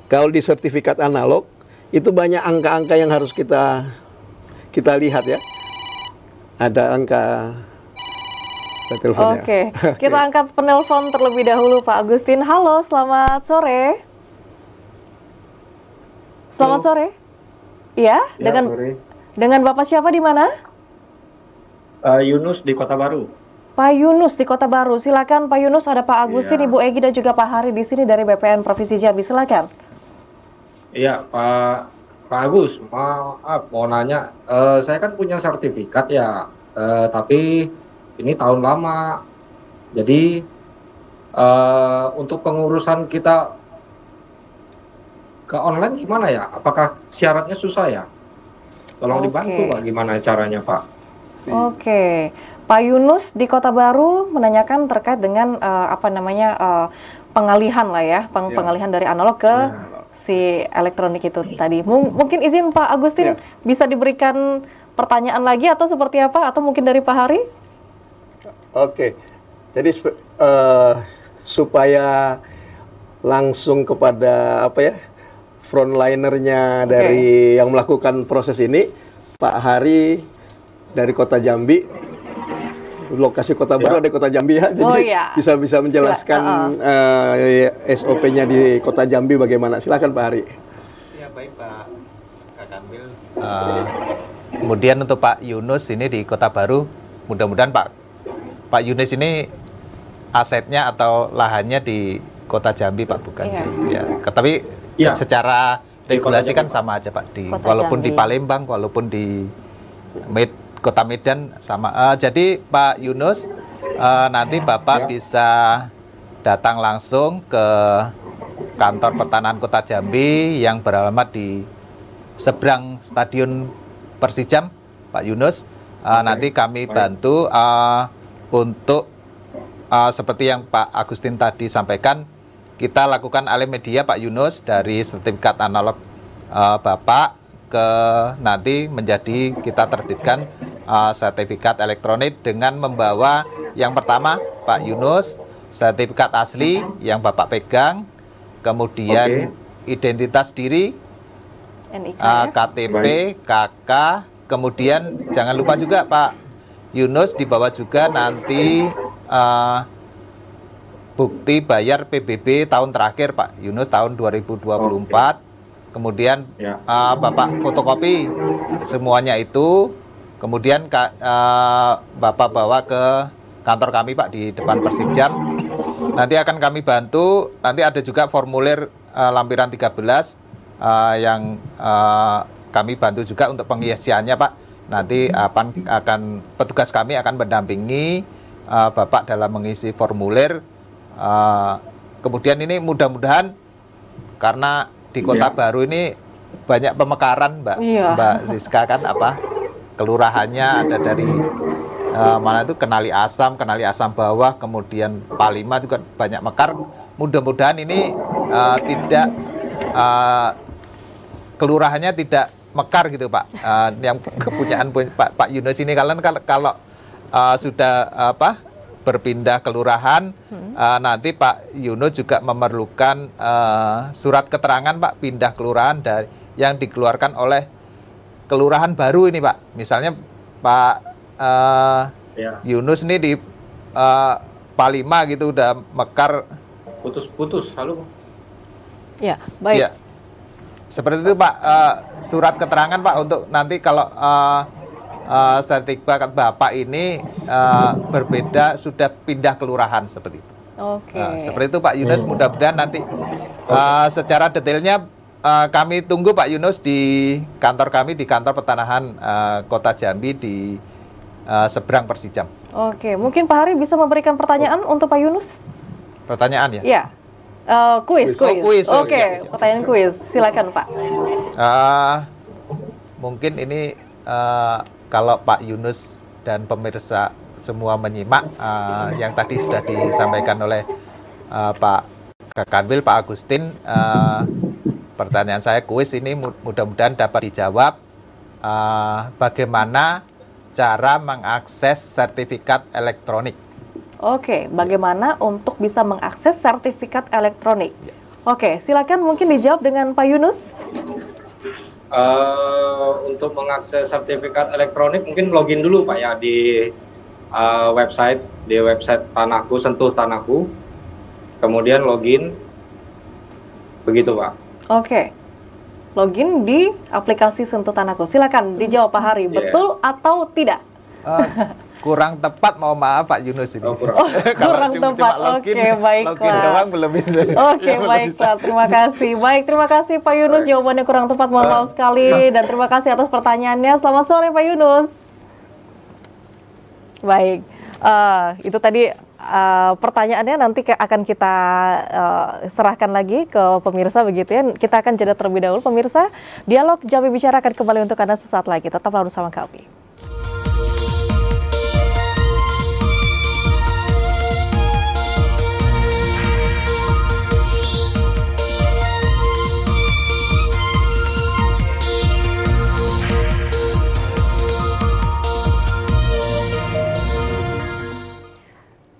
kalau di sertifikat analog itu banyak angka-angka yang harus kita kita lihat ya. Ada angka teleponnya. Oke, okay. kita angkat penelpon terlebih dahulu Pak Agustin. Halo, selamat sore. Selamat Halo. sore. Iya, ya, dengan sore. dengan Bapak siapa di mana? uh, Yunus di Kota Baru. Pak Yunus di Kota Baru, silakan Pak Yunus ada Pak Agustin, ya. Ibu Egi dan juga Pak Hari di sini dari BPN Provinsi Jambi, silakan. Iya Pak Pak Agus, maaf mau nanya, uh, saya kan punya sertifikat ya, uh, tapi ini tahun lama, jadi uh, untuk pengurusan kita ke online gimana ya? Apakah syaratnya susah ya? Tolong okay. dibantu Pak, gimana caranya Pak? Oke. Okay. Pak Yunus di Kota Baru menanyakan terkait dengan uh, apa namanya uh, pengalihan lah ya, peng yeah. pengalihan dari analog ke yeah. si elektronik itu tadi. M mungkin izin Pak Agustin yeah. bisa diberikan pertanyaan lagi atau seperti apa atau mungkin dari Pak Hari? Oke. Okay. Jadi uh, supaya langsung kepada apa ya frontlinernya okay. dari yang melakukan proses ini Pak Hari dari kota Jambi lokasi kota baru ya. ada kota Jambi ya oh, jadi oh, iya. bisa bisa menjelaskan uh eh, SOP-nya di kota Jambi bagaimana silakan Pak Hari ya baik Pak Kak Kamil uh, kemudian untuk Pak Yunus ini di kota baru mudah-mudahan Pak Pak Yunus ini asetnya atau lahannya di kota Jambi Pak bukan ya. di ya tapi ya. secara regulasi kan sama aja Pak di kota walaupun Jambi. di Palembang walaupun di Med Kota Medan sama. Uh, jadi Pak Yunus uh, nanti Bapak ya. bisa datang langsung ke kantor pertanahan Kota Jambi yang beralamat di seberang Stadion Persijam, Pak Yunus. Uh, eh, okay. Nanti kami bantu uh, untuk uh, seperti yang Pak Agustin tadi sampaikan, kita lakukan alih media Pak Yunus dari sertifikat analog uh, Bapak ke nanti menjadi kita terbitkan uh, sertifikat elektronik dengan membawa yang pertama Pak Yunus sertifikat asli yang Bapak pegang, kemudian okay. identitas diri, NIK, uh, eh, ya. KTP, Baik. KK, kemudian jangan lupa juga Pak Yunus dibawa juga nanti uh, bukti bayar PBB tahun terakhir Pak Yunus tahun 2024. Okay. Kemudian ya. uh, Bapak fotokopi semuanya itu Kemudian uh, Bapak bawa ke kantor kami Pak di depan Persijam. Nanti akan kami bantu. Nanti ada juga formulir uh, lampiran 13 uh, eh, yang uh, kami bantu juga untuk pengisiannya Pak. Nanti akan, akan petugas kami akan mendampingi uh, Bapak dalam mengisi formulir. Uh, kemudian ini mudah-mudahan karena di kota ya. baru ini banyak pemekaran Mbak, ya. Mbak Siska kan apa kelurahannya ada dari uh, mana itu Kenali Asam, Kenali Asam bawah, kemudian Palima juga kan banyak mekar. Mudah-mudahan ini uh, tidak uh, kelurahannya tidak mekar gitu Pak. Uh, yang kepunyaan Pak, Pak Yunus ini kalian kan kalau, kalau uh, sudah apa berpindah kelurahan hmm. uh, nanti Pak Yunus juga memerlukan uh, surat keterangan Pak pindah kelurahan dari yang dikeluarkan oleh kelurahan baru ini Pak. Misalnya Pak uh, ya. Yunus nih di uh, Palima gitu udah mekar. Putus-putus, halo. Ya, baik. Ya. Seperti itu Pak, uh, surat keterangan Pak untuk nanti kalau uh, uh, sertifikat Bapak ini uh, berbeda sudah pindah kelurahan seperti itu. Oke. Okay. Uh, seperti itu Pak Yunus, hmm. mudah-mudahan nanti uh, secara detailnya Eh, kami tunggu Pak Yunus di kantor kami di kantor pertanahan uh, Kota Jambi di uh, seberang Persijam. Oke, mungkin Pak Hari bisa memberikan pertanyaan oh. untuk Pak Yunus? Pertanyaan ya? Iya. Uh, kuis, kuis. Oh, kuis. Oke, okay. pertanyaan kuis. Silakan Pak. Uh, mungkin ini uh, kalau Pak Yunus dan pemirsa semua menyimak uh, yang tadi sudah disampaikan oleh uh, Pak Kakanwil, Pak Agustin. Uh, pertanyaan saya kuis ini mudah-mudahan dapat dijawab uh, bagaimana cara mengakses sertifikat elektronik. Oke, bagaimana untuk bisa mengakses sertifikat elektronik? Yes. Oke, silakan mungkin dijawab dengan Pak Yunus. Uh, untuk mengakses sertifikat elektronik mungkin login dulu Pak ya di uh, website di website Tanahku Sentuh Tanaku, Kemudian login. Begitu Pak. Oke. Login di aplikasi Sentuh Tanahku. Silakan dijawab Pak Hari, yeah. betul atau tidak? Uh, kurang tepat mau maaf Pak Yunus ini. Oh, kurang, oh, kurang cuma, tepat. Cuma login, Oke, baiklah. Login doang belum bisa. Oke, ya, baiklah. Terima kasih. Baik, terima kasih Pak Yunus Baik. jawabannya kurang tepat. Mohon maaf sekali dan terima kasih atas pertanyaannya. Selamat sore Pak Yunus. Baik. Uh, itu tadi Eh, pertanyaannya nanti akan kita uh, serahkan lagi ke pemirsa begitu ya. Kita akan jeda terlebih dahulu pemirsa. Dialog Jambi Bicara akan kembali untuk Anda sesaat lagi. Tetaplah bersama kami.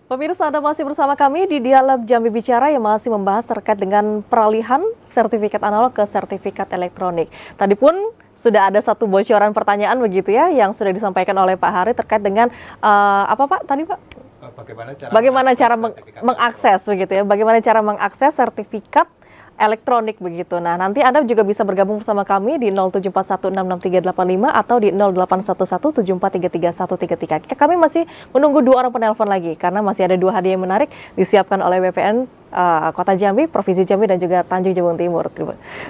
Pemirsa Anda masih bersama kami di Dialog Jambi Bicara yang masih membahas terkait dengan peralihan sertifikat analog ke sertifikat elektronik. Tadi pun sudah ada satu bocoran pertanyaan begitu ya yang sudah disampaikan oleh Pak Hari terkait dengan uh, apa Pak tadi Pak? Eh, bagaimana cara bagaimana cara mengakses begitu ya? Bagaimana cara mengakses sertifikat elektronik begitu. Nah, nanti Anda juga bisa bergabung bersama kami di 0741663885 atau di 081174333133. Kami masih menunggu dua orang penelpon lagi karena masih ada dua hadiah yang menarik disiapkan oleh BPN uh, eh, Kota Jambi, Provinsi Jambi dan juga Tanjung Jabung Timur.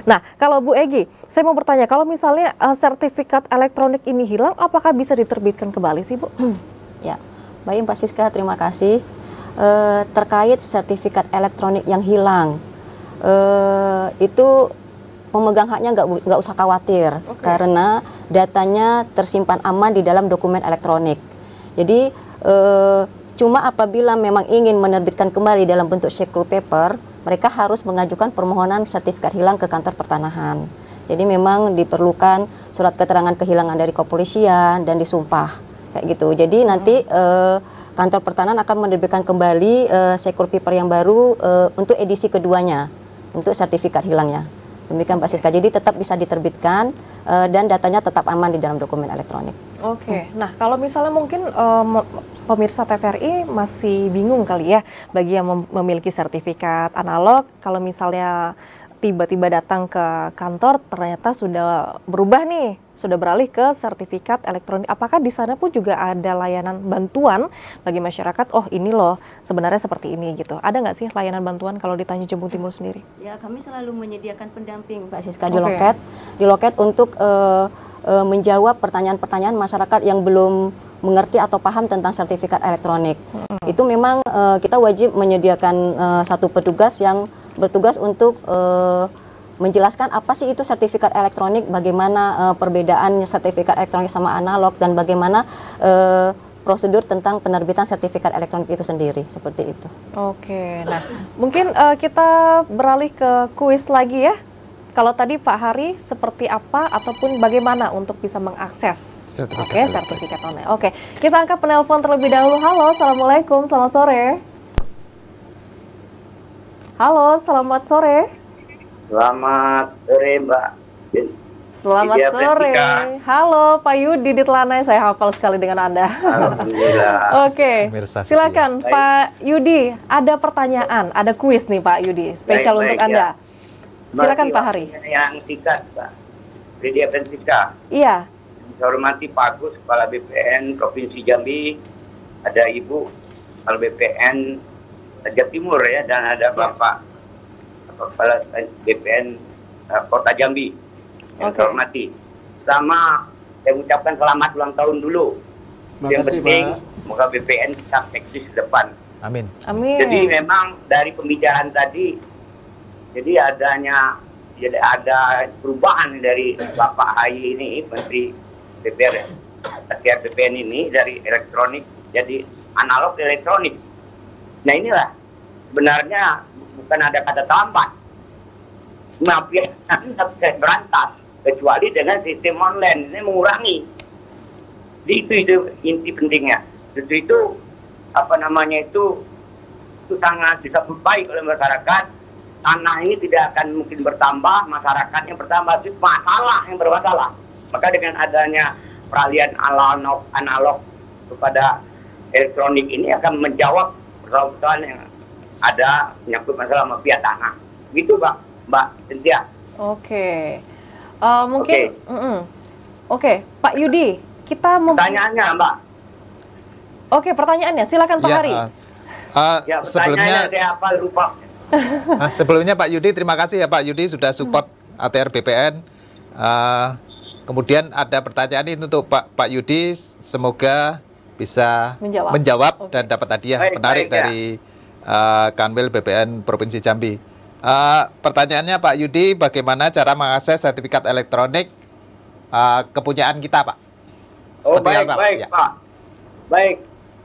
Nah, kalau Bu Egi, saya mau bertanya, kalau misalnya uh, sertifikat elektronik ini hilang, apakah bisa diterbitkan kembali sih, Bu? ya. Baik, Mbak Siska, terima kasih. E, terkait sertifikat elektronik yang hilang, Eh, itu pemegang haknya nggak nggak usah khawatir okay. karena datanya tersimpan aman di dalam dokumen elektronik. Jadi e, cuma apabila memang ingin menerbitkan kembali dalam bentuk shekel paper, mereka harus mengajukan permohonan sertifikat hilang ke kantor pertanahan. Jadi memang diperlukan surat keterangan kehilangan dari kepolisian dan disumpah kayak gitu. Jadi hmm. nanti eh, kantor pertanahan akan menerbitkan kembali eh, secure paper yang baru untuk edisi keduanya untuk sertifikat hilangnya. Demikian Pak Siska. Jadi tetap bisa diterbitkan uh, dan datanya tetap aman di dalam dokumen elektronik. Oke. Okay. Hmm. Nah, kalau misalnya mungkin uh, pemirsa TVRI masih bingung kali ya bagi yang mem memiliki sertifikat analog kalau misalnya tiba-tiba datang ke kantor ternyata sudah berubah nih, sudah beralih ke sertifikat elektronik. Apakah di sana pun juga ada layanan bantuan bagi masyarakat? Oh ini loh sebenarnya seperti ini gitu. Ada nggak sih layanan bantuan kalau ditanya Tanjung Timur sendiri? Ya kami selalu menyediakan pendamping Pak Siska di loket, di loket untuk uh, uh, menjawab pertanyaan-pertanyaan masyarakat yang belum mengerti atau paham tentang sertifikat elektronik. Hmm. Itu memang uh, kita wajib menyediakan uh, satu petugas yang bertugas untuk uh, menjelaskan apa sih itu sertifikat elektronik, bagaimana uh, perbedaan sertifikat elektronik sama analog dan bagaimana uh, prosedur tentang penerbitan sertifikat elektronik itu sendiri seperti itu. Oke, nah mungkin uh, kita beralih ke kuis lagi ya. Kalau tadi Pak Hari seperti apa ataupun bagaimana untuk bisa mengakses sertifikat, okay, sertifikat online. Oke, kita angkat penelpon terlebih dahulu. Halo, assalamualaikum, selamat sore. Halo, selamat sore. Selamat sore, Mbak. Selamat iya, sore. Halo, Pak Yudi di Telanai. Saya hafal sekali dengan Anda. Oke, okay. silakan baik. Pak Yudi. Ada pertanyaan, ada kuis nih Pak Yudi, spesial baik, untuk baik, Anda. Ya. Silakan Pak Hari. Yang tiga, Pak. Lydia Francisca. Iya. Saya hormati Pak Agus, Kepala BPN Provinsi Jambi. Ada Ibu, Kepala BPN Jawa Timur ya dan ada ya. Bapak Kepala BPN uh, eh, Kota Jambi yang okay. hormati. Sama saya ucapkan selamat ulang tahun dulu. Makasih, yang penting Pak. semoga BPN kita eksis ke depan. Amin. Amin. Jadi memang dari pembicaraan tadi jadi adanya jadi ada perubahan dari Bapak Hayi ini Menteri BPN terkait BPN ini dari elektronik jadi analog elektronik Nah inilah sebenarnya bukan ada kata tambat. Mafia nanti bisa berantas kecuali dengan sistem online ini mengurangi. Itu itu inti pentingnya. justru itu apa namanya itu itu sangat bisa baik oleh masyarakat. Tanah ini tidak akan mungkin bertambah, masyarakatnya bertambah, itu masalah yang bermasalah. Maka dengan adanya peralihan analog, analog kepada elektronik ini akan menjawab lautan yang ada menyangkut masalah mafia tanah. Gitu, Mbak. Mbak Cynthia. Oke. Okay. Uh, eh, mungkin Oke. Okay. Mm -mm. okay. Pak Yudi, kita Pertanyaannya, Mbak. Oke, okay, pertanyaannya silakan Pak ya, Hari. Uh, uh, ya, sebelumnya apa lupa. uh, sebelumnya Pak Yudi, terima kasih ya Pak Yudi sudah support hmm. ATR BPN. Uh, kemudian ada pertanyaan ini untuk Pak Pak Yudi, semoga bisa menjawab, menjawab okay. dan dapat hadiah baik, menarik baik, ya. dari ya. uh, Kanwil BPN Provinsi Jambi. Uh, pertanyaannya Pak Yudi, bagaimana cara mengakses sertifikat elektronik uh, kepunyaan kita, Pak? Oh, Seperti oh baik, apa, baik, ya. Pak. Baik,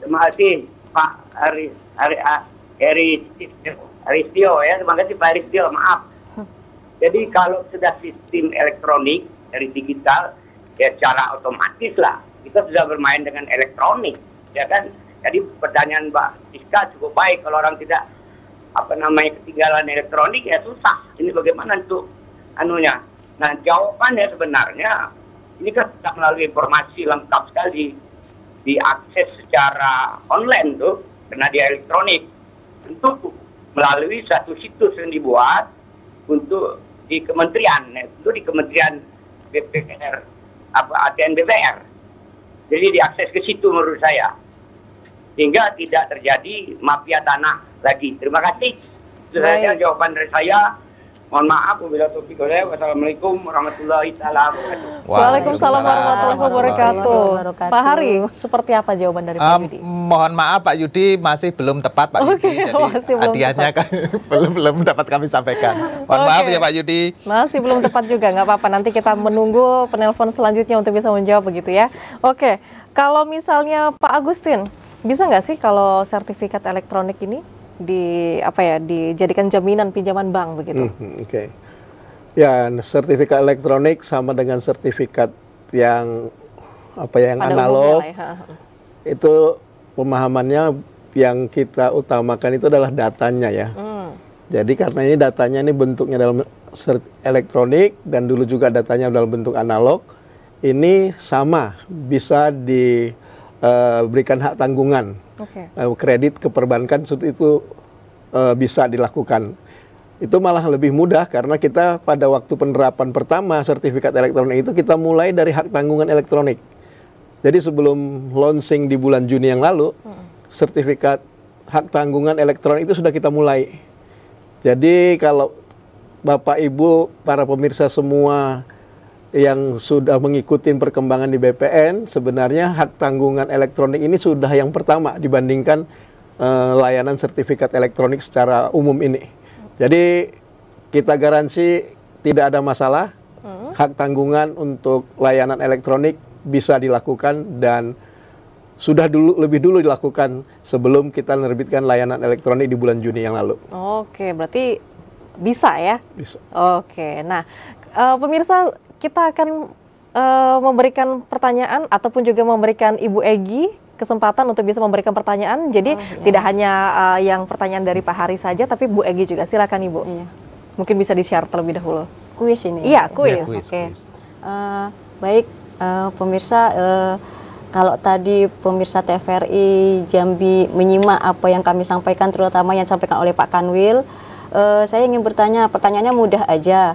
terima kasih Pak Ari Ari Ari Aristio ya, terima kasih Pak Aristio, maaf. Jadi kalau sudah sistem elektronik dari digital ya secara otomatis lah kita sudah bermain dengan elektronik, ya kan? Jadi pertanyaan Mbak Siska cukup baik kalau orang tidak apa namanya ketinggalan elektronik ya susah. Ini bagaimana untuk anunya? Nah jawabannya sebenarnya ini kan sudah melalui informasi lengkap sekali diakses secara online tuh karena dia elektronik tentu melalui satu situs yang dibuat untuk di kementerian, itu di kementerian BPR apa ATN BPR jadi diakses ke situ menurut saya. Sehingga tidak terjadi mafia tanah lagi. Terima kasih. Itu saja jawaban dari saya. Mohon maaf bila topik oleh. Wassalamualaikum warahmatullahi wabarakatuh. Waalaikumsalam warahmatullahi wabarakatuh. Pak Hari, seperti apa jawaban dari Pak Yudi? Mohon maaf Pak Yudi masih belum tepat Pak okay, Yudi. Jadi masih hadiahnya kan belum belum dapat kami sampaikan. Mohon okay. maaf ya Pak Yudi. Masih belum tepat juga, nggak apa-apa. Nanti kita menunggu penelpon selanjutnya untuk bisa menjawab begitu ya. Oke, okay. kalau misalnya Pak Agustin, bisa nggak sih kalau sertifikat elektronik ini di apa ya dijadikan jaminan pinjaman bank begitu. -hmm, hmm Oke. Okay. Ya, sertifikat elektronik sama dengan sertifikat yang apa ya, yang Pada analog. Ya, itu pemahamannya yang kita utamakan itu adalah datanya ya. Mm. Jadi karena ini datanya ini bentuknya dalam elektronik dan dulu juga datanya dalam bentuk analog, ini sama bisa di Eh, berikan hak tanggungan okay. uh, eh, kredit ke perbankan itu uh, bisa dilakukan. Itu malah lebih mudah karena kita pada waktu penerapan pertama sertifikat elektronik itu kita mulai dari hak tanggungan elektronik. Jadi sebelum launching di bulan Juni yang lalu, hmm. sertifikat hak tanggungan elektronik itu sudah kita mulai. Jadi kalau Bapak Ibu, para pemirsa semua yang sudah mengikuti perkembangan di BPN sebenarnya hak tanggungan elektronik ini sudah yang pertama dibandingkan uh, layanan sertifikat elektronik secara umum ini. Jadi kita garansi tidak ada masalah hmm. hak tanggungan untuk layanan elektronik bisa dilakukan dan sudah dulu lebih dulu dilakukan sebelum kita menerbitkan layanan elektronik di bulan Juni yang lalu. Oke, berarti bisa ya? Bisa. Oke. Nah, eh, pemirsa kita akan uh, memberikan pertanyaan ataupun juga memberikan Ibu Egi kesempatan untuk bisa memberikan pertanyaan. Jadi oh, iya. tidak hanya uh, yang pertanyaan dari Pak Hari saja, tapi Bu Egi juga. Silakan Ibu. Iya. Mungkin bisa di-share terlebih dahulu. Kuis ini. Iya, kuis. Ya, kuis Oke. Okay. Uh, baik, uh, pemirsa. Uh, kalau tadi pemirsa TVRI Jambi menyimak apa yang kami sampaikan, terutama yang disampaikan oleh Pak Kanwil, uh, saya ingin bertanya, pertanyaannya mudah aja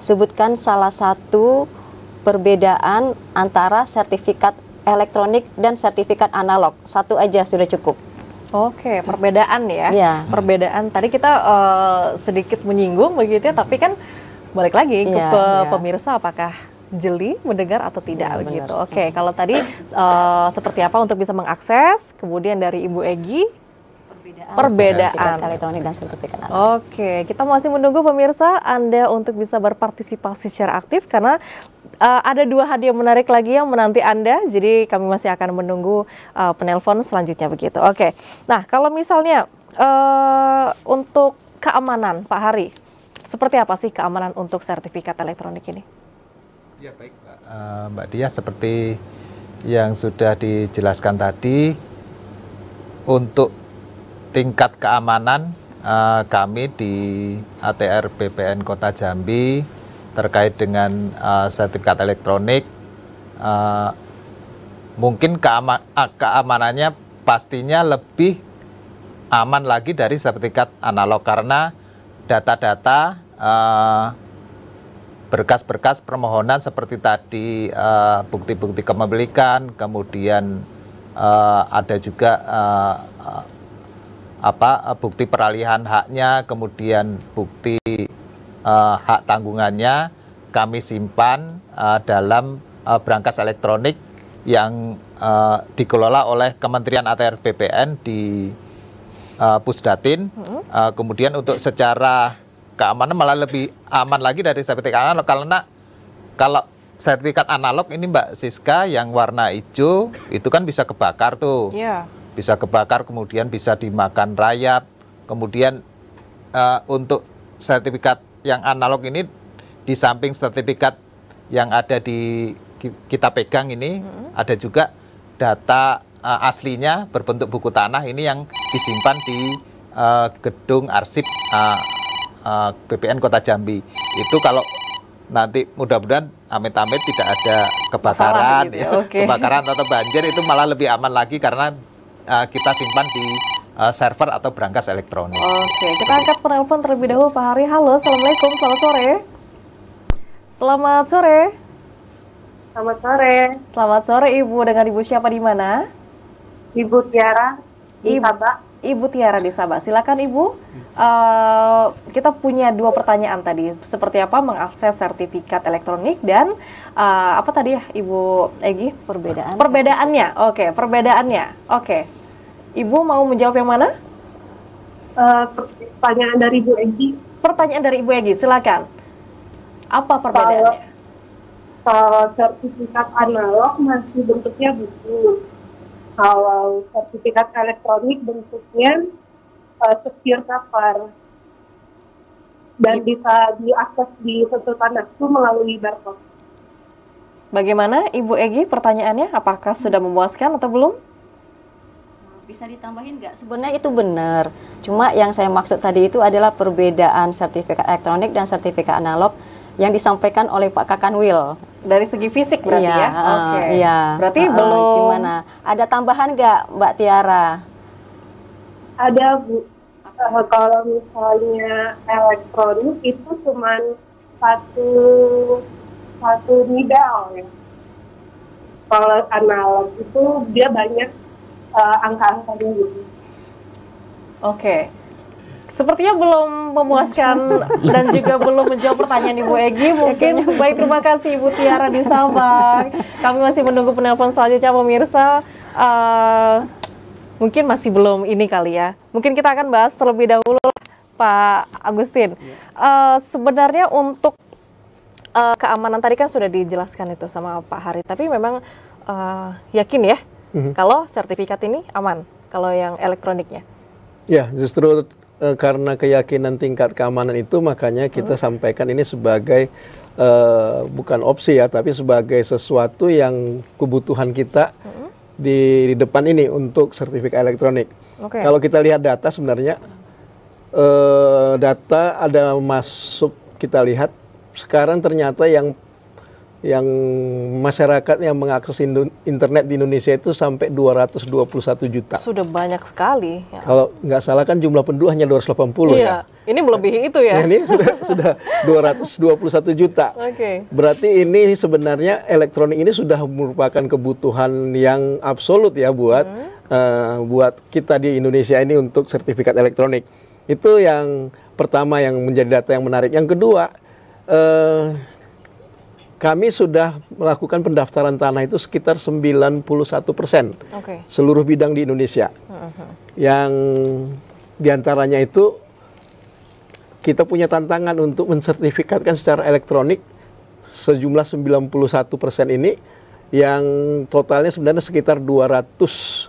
sebutkan salah satu perbedaan antara sertifikat elektronik dan sertifikat analog. Satu aja sudah cukup. Oke, okay, perbedaan ya. Yeah. Perbedaan. Tadi kita uh, sedikit menyinggung begitu ya, tapi kan balik lagi ke yeah. Iya, iya. pemirsa apakah jeli mendengar atau tidak ya, begitu. Oke, okay, kalau tadi uh, seperti apa untuk bisa mengakses, kemudian dari Ibu Egi Ya, ah, perbedaan, sertifikat elektronik dan sertifikat analog. Oke, kita masih menunggu pemirsa Anda untuk bisa berpartisipasi secara aktif karena uh, ada dua hadiah menarik lagi yang menanti Anda. Jadi kami masih akan menunggu uh, penelpon selanjutnya begitu. Oke. Nah, kalau misalnya uh, untuk keamanan Pak Hari, seperti apa sih keamanan untuk sertifikat elektronik ini? Ya, baik, Mbak. Uh, Mbak Dia seperti yang sudah dijelaskan tadi untuk tingkat keamanan uh, kami di ATR BPN Kota Jambi terkait dengan uh, sertifikat elektronik uh, mungkin keama ah, keamanannya pastinya lebih aman lagi dari sertifikat analog karena data-data berkas-berkas uh, permohonan seperti tadi bukti-bukti uh, kepemilikan kemudian uh, ada juga uh, apa eh, bukti peralihan haknya, kemudian bukti uh, hak tanggungannya kami simpan uh, dalam uh, berangkas elektronik yang uh, dikelola oleh Kementerian ATR BPN di uh, Pusdatin. Uh, kemudian untuk secara keamanan malah lebih aman lagi dari sertifikat analog karena kalau sertifikat analog ini Mbak Siska yang warna hijau itu kan bisa kebakar tuh. Yeah bisa kebakar kemudian bisa dimakan rayap kemudian uh, untuk sertifikat yang analog ini di samping sertifikat yang ada di kita pegang ini hmm. ada juga data uh, aslinya berbentuk buku tanah ini yang disimpan di uh, gedung arsip uh, BPN Kota Jambi. Itu kalau nanti mudah-mudahan amit-amit tidak ada kebakaran, gitu. ya. ya okay. kebakaran atau banjir itu malah lebih aman lagi karena uh, kita simpan di uh, server atau berangkas elektronik. Oke, gitu. kita angkat penelpon terlebih dahulu Pak Hari. Halo, Assalamualaikum, selamat sore. Selamat sore. Selamat sore. Selamat sore Ibu, dengan Ibu siapa di mana? Ibu Tiara di Ibu, Sabah. Ibu Tiara di Sabah. Silakan Ibu Eh, kita punya dua pertanyaan tadi. Seperti apa mengakses sertifikat elektronik dan uh, apa tadi ya Ibu Egi? Perbedaan. Perbedaannya. Oke, okay, perbedaannya. Oke. Okay. Ibu mau menjawab yang mana? Uh, pertanyaan dari Ibu Egi. Pertanyaan dari Ibu Egi, silakan. Apa perbedaannya? Kalau, kalau sertifikat analog masih bentuknya buku. Kalau sertifikat elektronik bentuknya uh, secure cover dan iya. bisa diakses di tanah itu melalui barcode. Bagaimana Ibu Egi pertanyaannya? Apakah sudah memuaskan atau belum? Bisa ditambahin nggak? Sebenarnya itu benar. Cuma yang saya maksud tadi itu adalah perbedaan sertifikat elektronik dan sertifikat analog yang disampaikan oleh Pak Kakanwil. Dari segi fisik berarti iya, ya? Uh, eh, Okay. Iya. Berarti uh, belum. Gimana? Ada tambahan nggak Mbak Tiara? ada bu uh, kalau misalnya elektronik itu cuma satu satu nidal ya kalau analog itu dia banyak uh, eh, angka-angkanya gitu oke okay. Sepertinya belum memuaskan dan juga belum menjawab pertanyaan Ibu Egi. Mungkin baik terima kasih Ibu Tiara di Sabang. Kami masih menunggu penelpon selanjutnya pemirsa. Uh, mungkin masih belum ini kali ya. Mungkin kita akan bahas terlebih dahulu Pak Agustin. Ya. Uh, sebenarnya untuk uh, keamanan tadi kan sudah dijelaskan itu sama Pak Hari, tapi memang uh, yakin ya mm-hmm. kalau sertifikat ini aman kalau yang elektroniknya. Ya, justru uh, karena keyakinan tingkat keamanan itu makanya kita hmm. sampaikan ini sebagai uh, bukan opsi ya, tapi sebagai sesuatu yang kebutuhan kita. Hmm di, di depan ini untuk sertifikat elektronik. Okay. Kalau kita lihat data sebenarnya uh, data ada masuk kita lihat sekarang ternyata yang yang masyarakat yang mengakses internet di Indonesia itu sampai 221 juta. Sudah banyak sekali. Ya. Kalau nggak salah kan jumlah penduduk hanya 280 iya. ya. Ini melebihi itu ya. Nah, ini sudah sudah 221 juta. Oke. Okay. Berarti ini sebenarnya elektronik ini sudah merupakan kebutuhan yang absolut ya buat hmm. uh, buat kita di Indonesia ini untuk sertifikat elektronik. Itu yang pertama yang menjadi data yang menarik. Yang kedua uh, kami sudah melakukan pendaftaran tanah itu sekitar 91 persen okay. seluruh bidang di Indonesia. Uh mm-hmm. -huh. Yang diantaranya itu kita punya tantangan untuk mensertifikatkan secara elektronik sejumlah 91 persen ini yang totalnya sebenarnya sekitar 216 eh,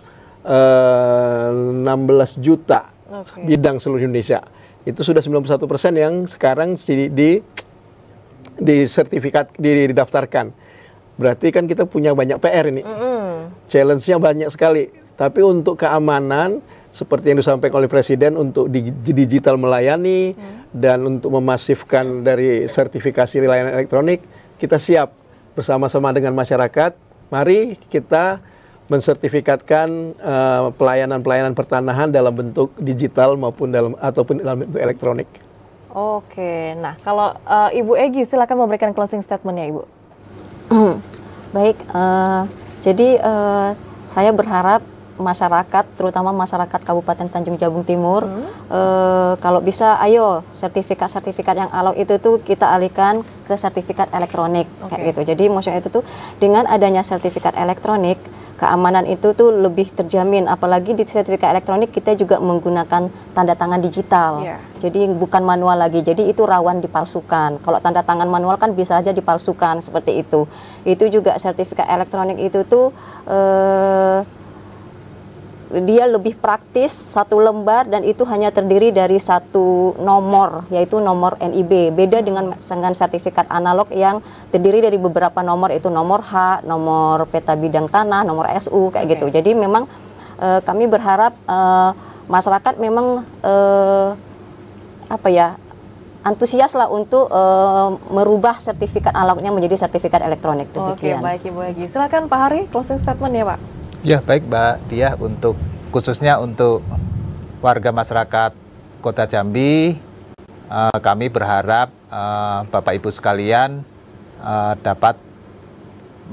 juta okay. bidang seluruh Indonesia. Itu sudah 91 persen yang sekarang di, di di sertifikat didaftarkan. Berarti kan kita punya banyak PR ini. Mm -hmm. Challenge-nya banyak sekali. Tapi untuk keamanan seperti yang disampaikan oleh presiden untuk digital melayani hmm. dan untuk memasifkan dari sertifikasi layanan elektronik kita siap bersama-sama dengan masyarakat mari kita mensertifikatkan eh, pelayanan-pelayanan uh, pertanahan dalam bentuk digital maupun dalam ataupun dalam bentuk elektronik. Oke, nah kalau uh, Ibu Egi silakan memberikan closing statementnya Ibu. Baik, uh, jadi uh, saya berharap masyarakat, terutama masyarakat Kabupaten Tanjung Jabung Timur, hmm. Eh, kalau bisa, ayo sertifikat-sertifikat yang alok itu tuh kita alihkan ke sertifikat elektronik okay. kayak gitu. Jadi maksudnya itu tuh dengan adanya sertifikat elektronik, keamanan itu tuh lebih terjamin. Apalagi di sertifikat elektronik kita juga menggunakan tanda tangan digital, yeah. jadi bukan manual lagi. Jadi itu rawan dipalsukan. Kalau tanda tangan manual kan bisa aja dipalsukan seperti itu. Itu juga sertifikat elektronik itu tuh. Eh, dia lebih praktis satu lembar dan itu hanya terdiri dari satu nomor yaitu nomor NIB beda dengan dengan sertifikat analog yang terdiri dari beberapa nomor itu nomor H nomor peta bidang tanah nomor SU kayak okay. gitu jadi memang e, kami berharap e, masyarakat memang e, apa ya antusias lah untuk e, merubah sertifikat analognya menjadi sertifikat elektronik demikian. Oke, baik Ibu lagi Silakan Pak Hari closing statement ya, Pak. Ya baik Mbak Dia untuk khususnya untuk warga masyarakat Kota Jambi eh, kami berharap eh, Bapak Ibu sekalian eh, dapat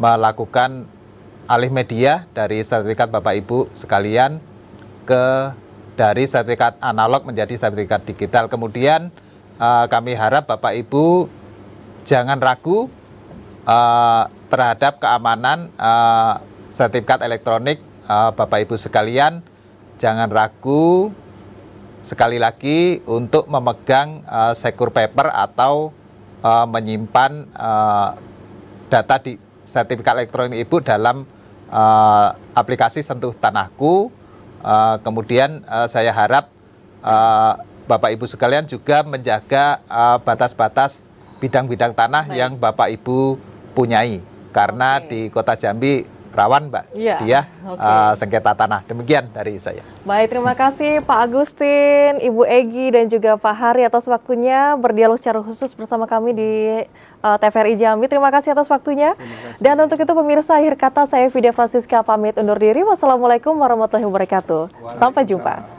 melakukan alih media dari sertifikat Bapak Ibu sekalian ke dari sertifikat analog menjadi sertifikat digital. Kemudian eh, kami harap Bapak Ibu jangan ragu eh, terhadap keamanan eh, sertifikat elektronik uh, Bapak Ibu sekalian jangan ragu sekali lagi untuk memegang uh, secure paper atau uh, menyimpan uh, data di sertifikat elektronik Ibu dalam uh, aplikasi Sentuh Tanahku. Uh, kemudian uh, saya harap uh, Bapak Ibu sekalian juga menjaga batas-batas uh, bidang-bidang tanah Baik. yang Bapak Ibu punyai karena okay. di Kota Jambi Prawan, Mbak ya. Dia, okay. uh, eh, sengketa tanah. Demikian dari saya. Baik, terima kasih Pak Agustin, Ibu Egi, dan juga Pak Hari atas waktunya berdialog secara khusus bersama kami di uh, eh, TVRI Jambi. Terima kasih atas waktunya. Kasih. Dan untuk itu pemirsa, akhir kata saya Vida Francisca pamit undur diri. Wassalamualaikum warahmatullahi wabarakatuh. Sampai jumpa.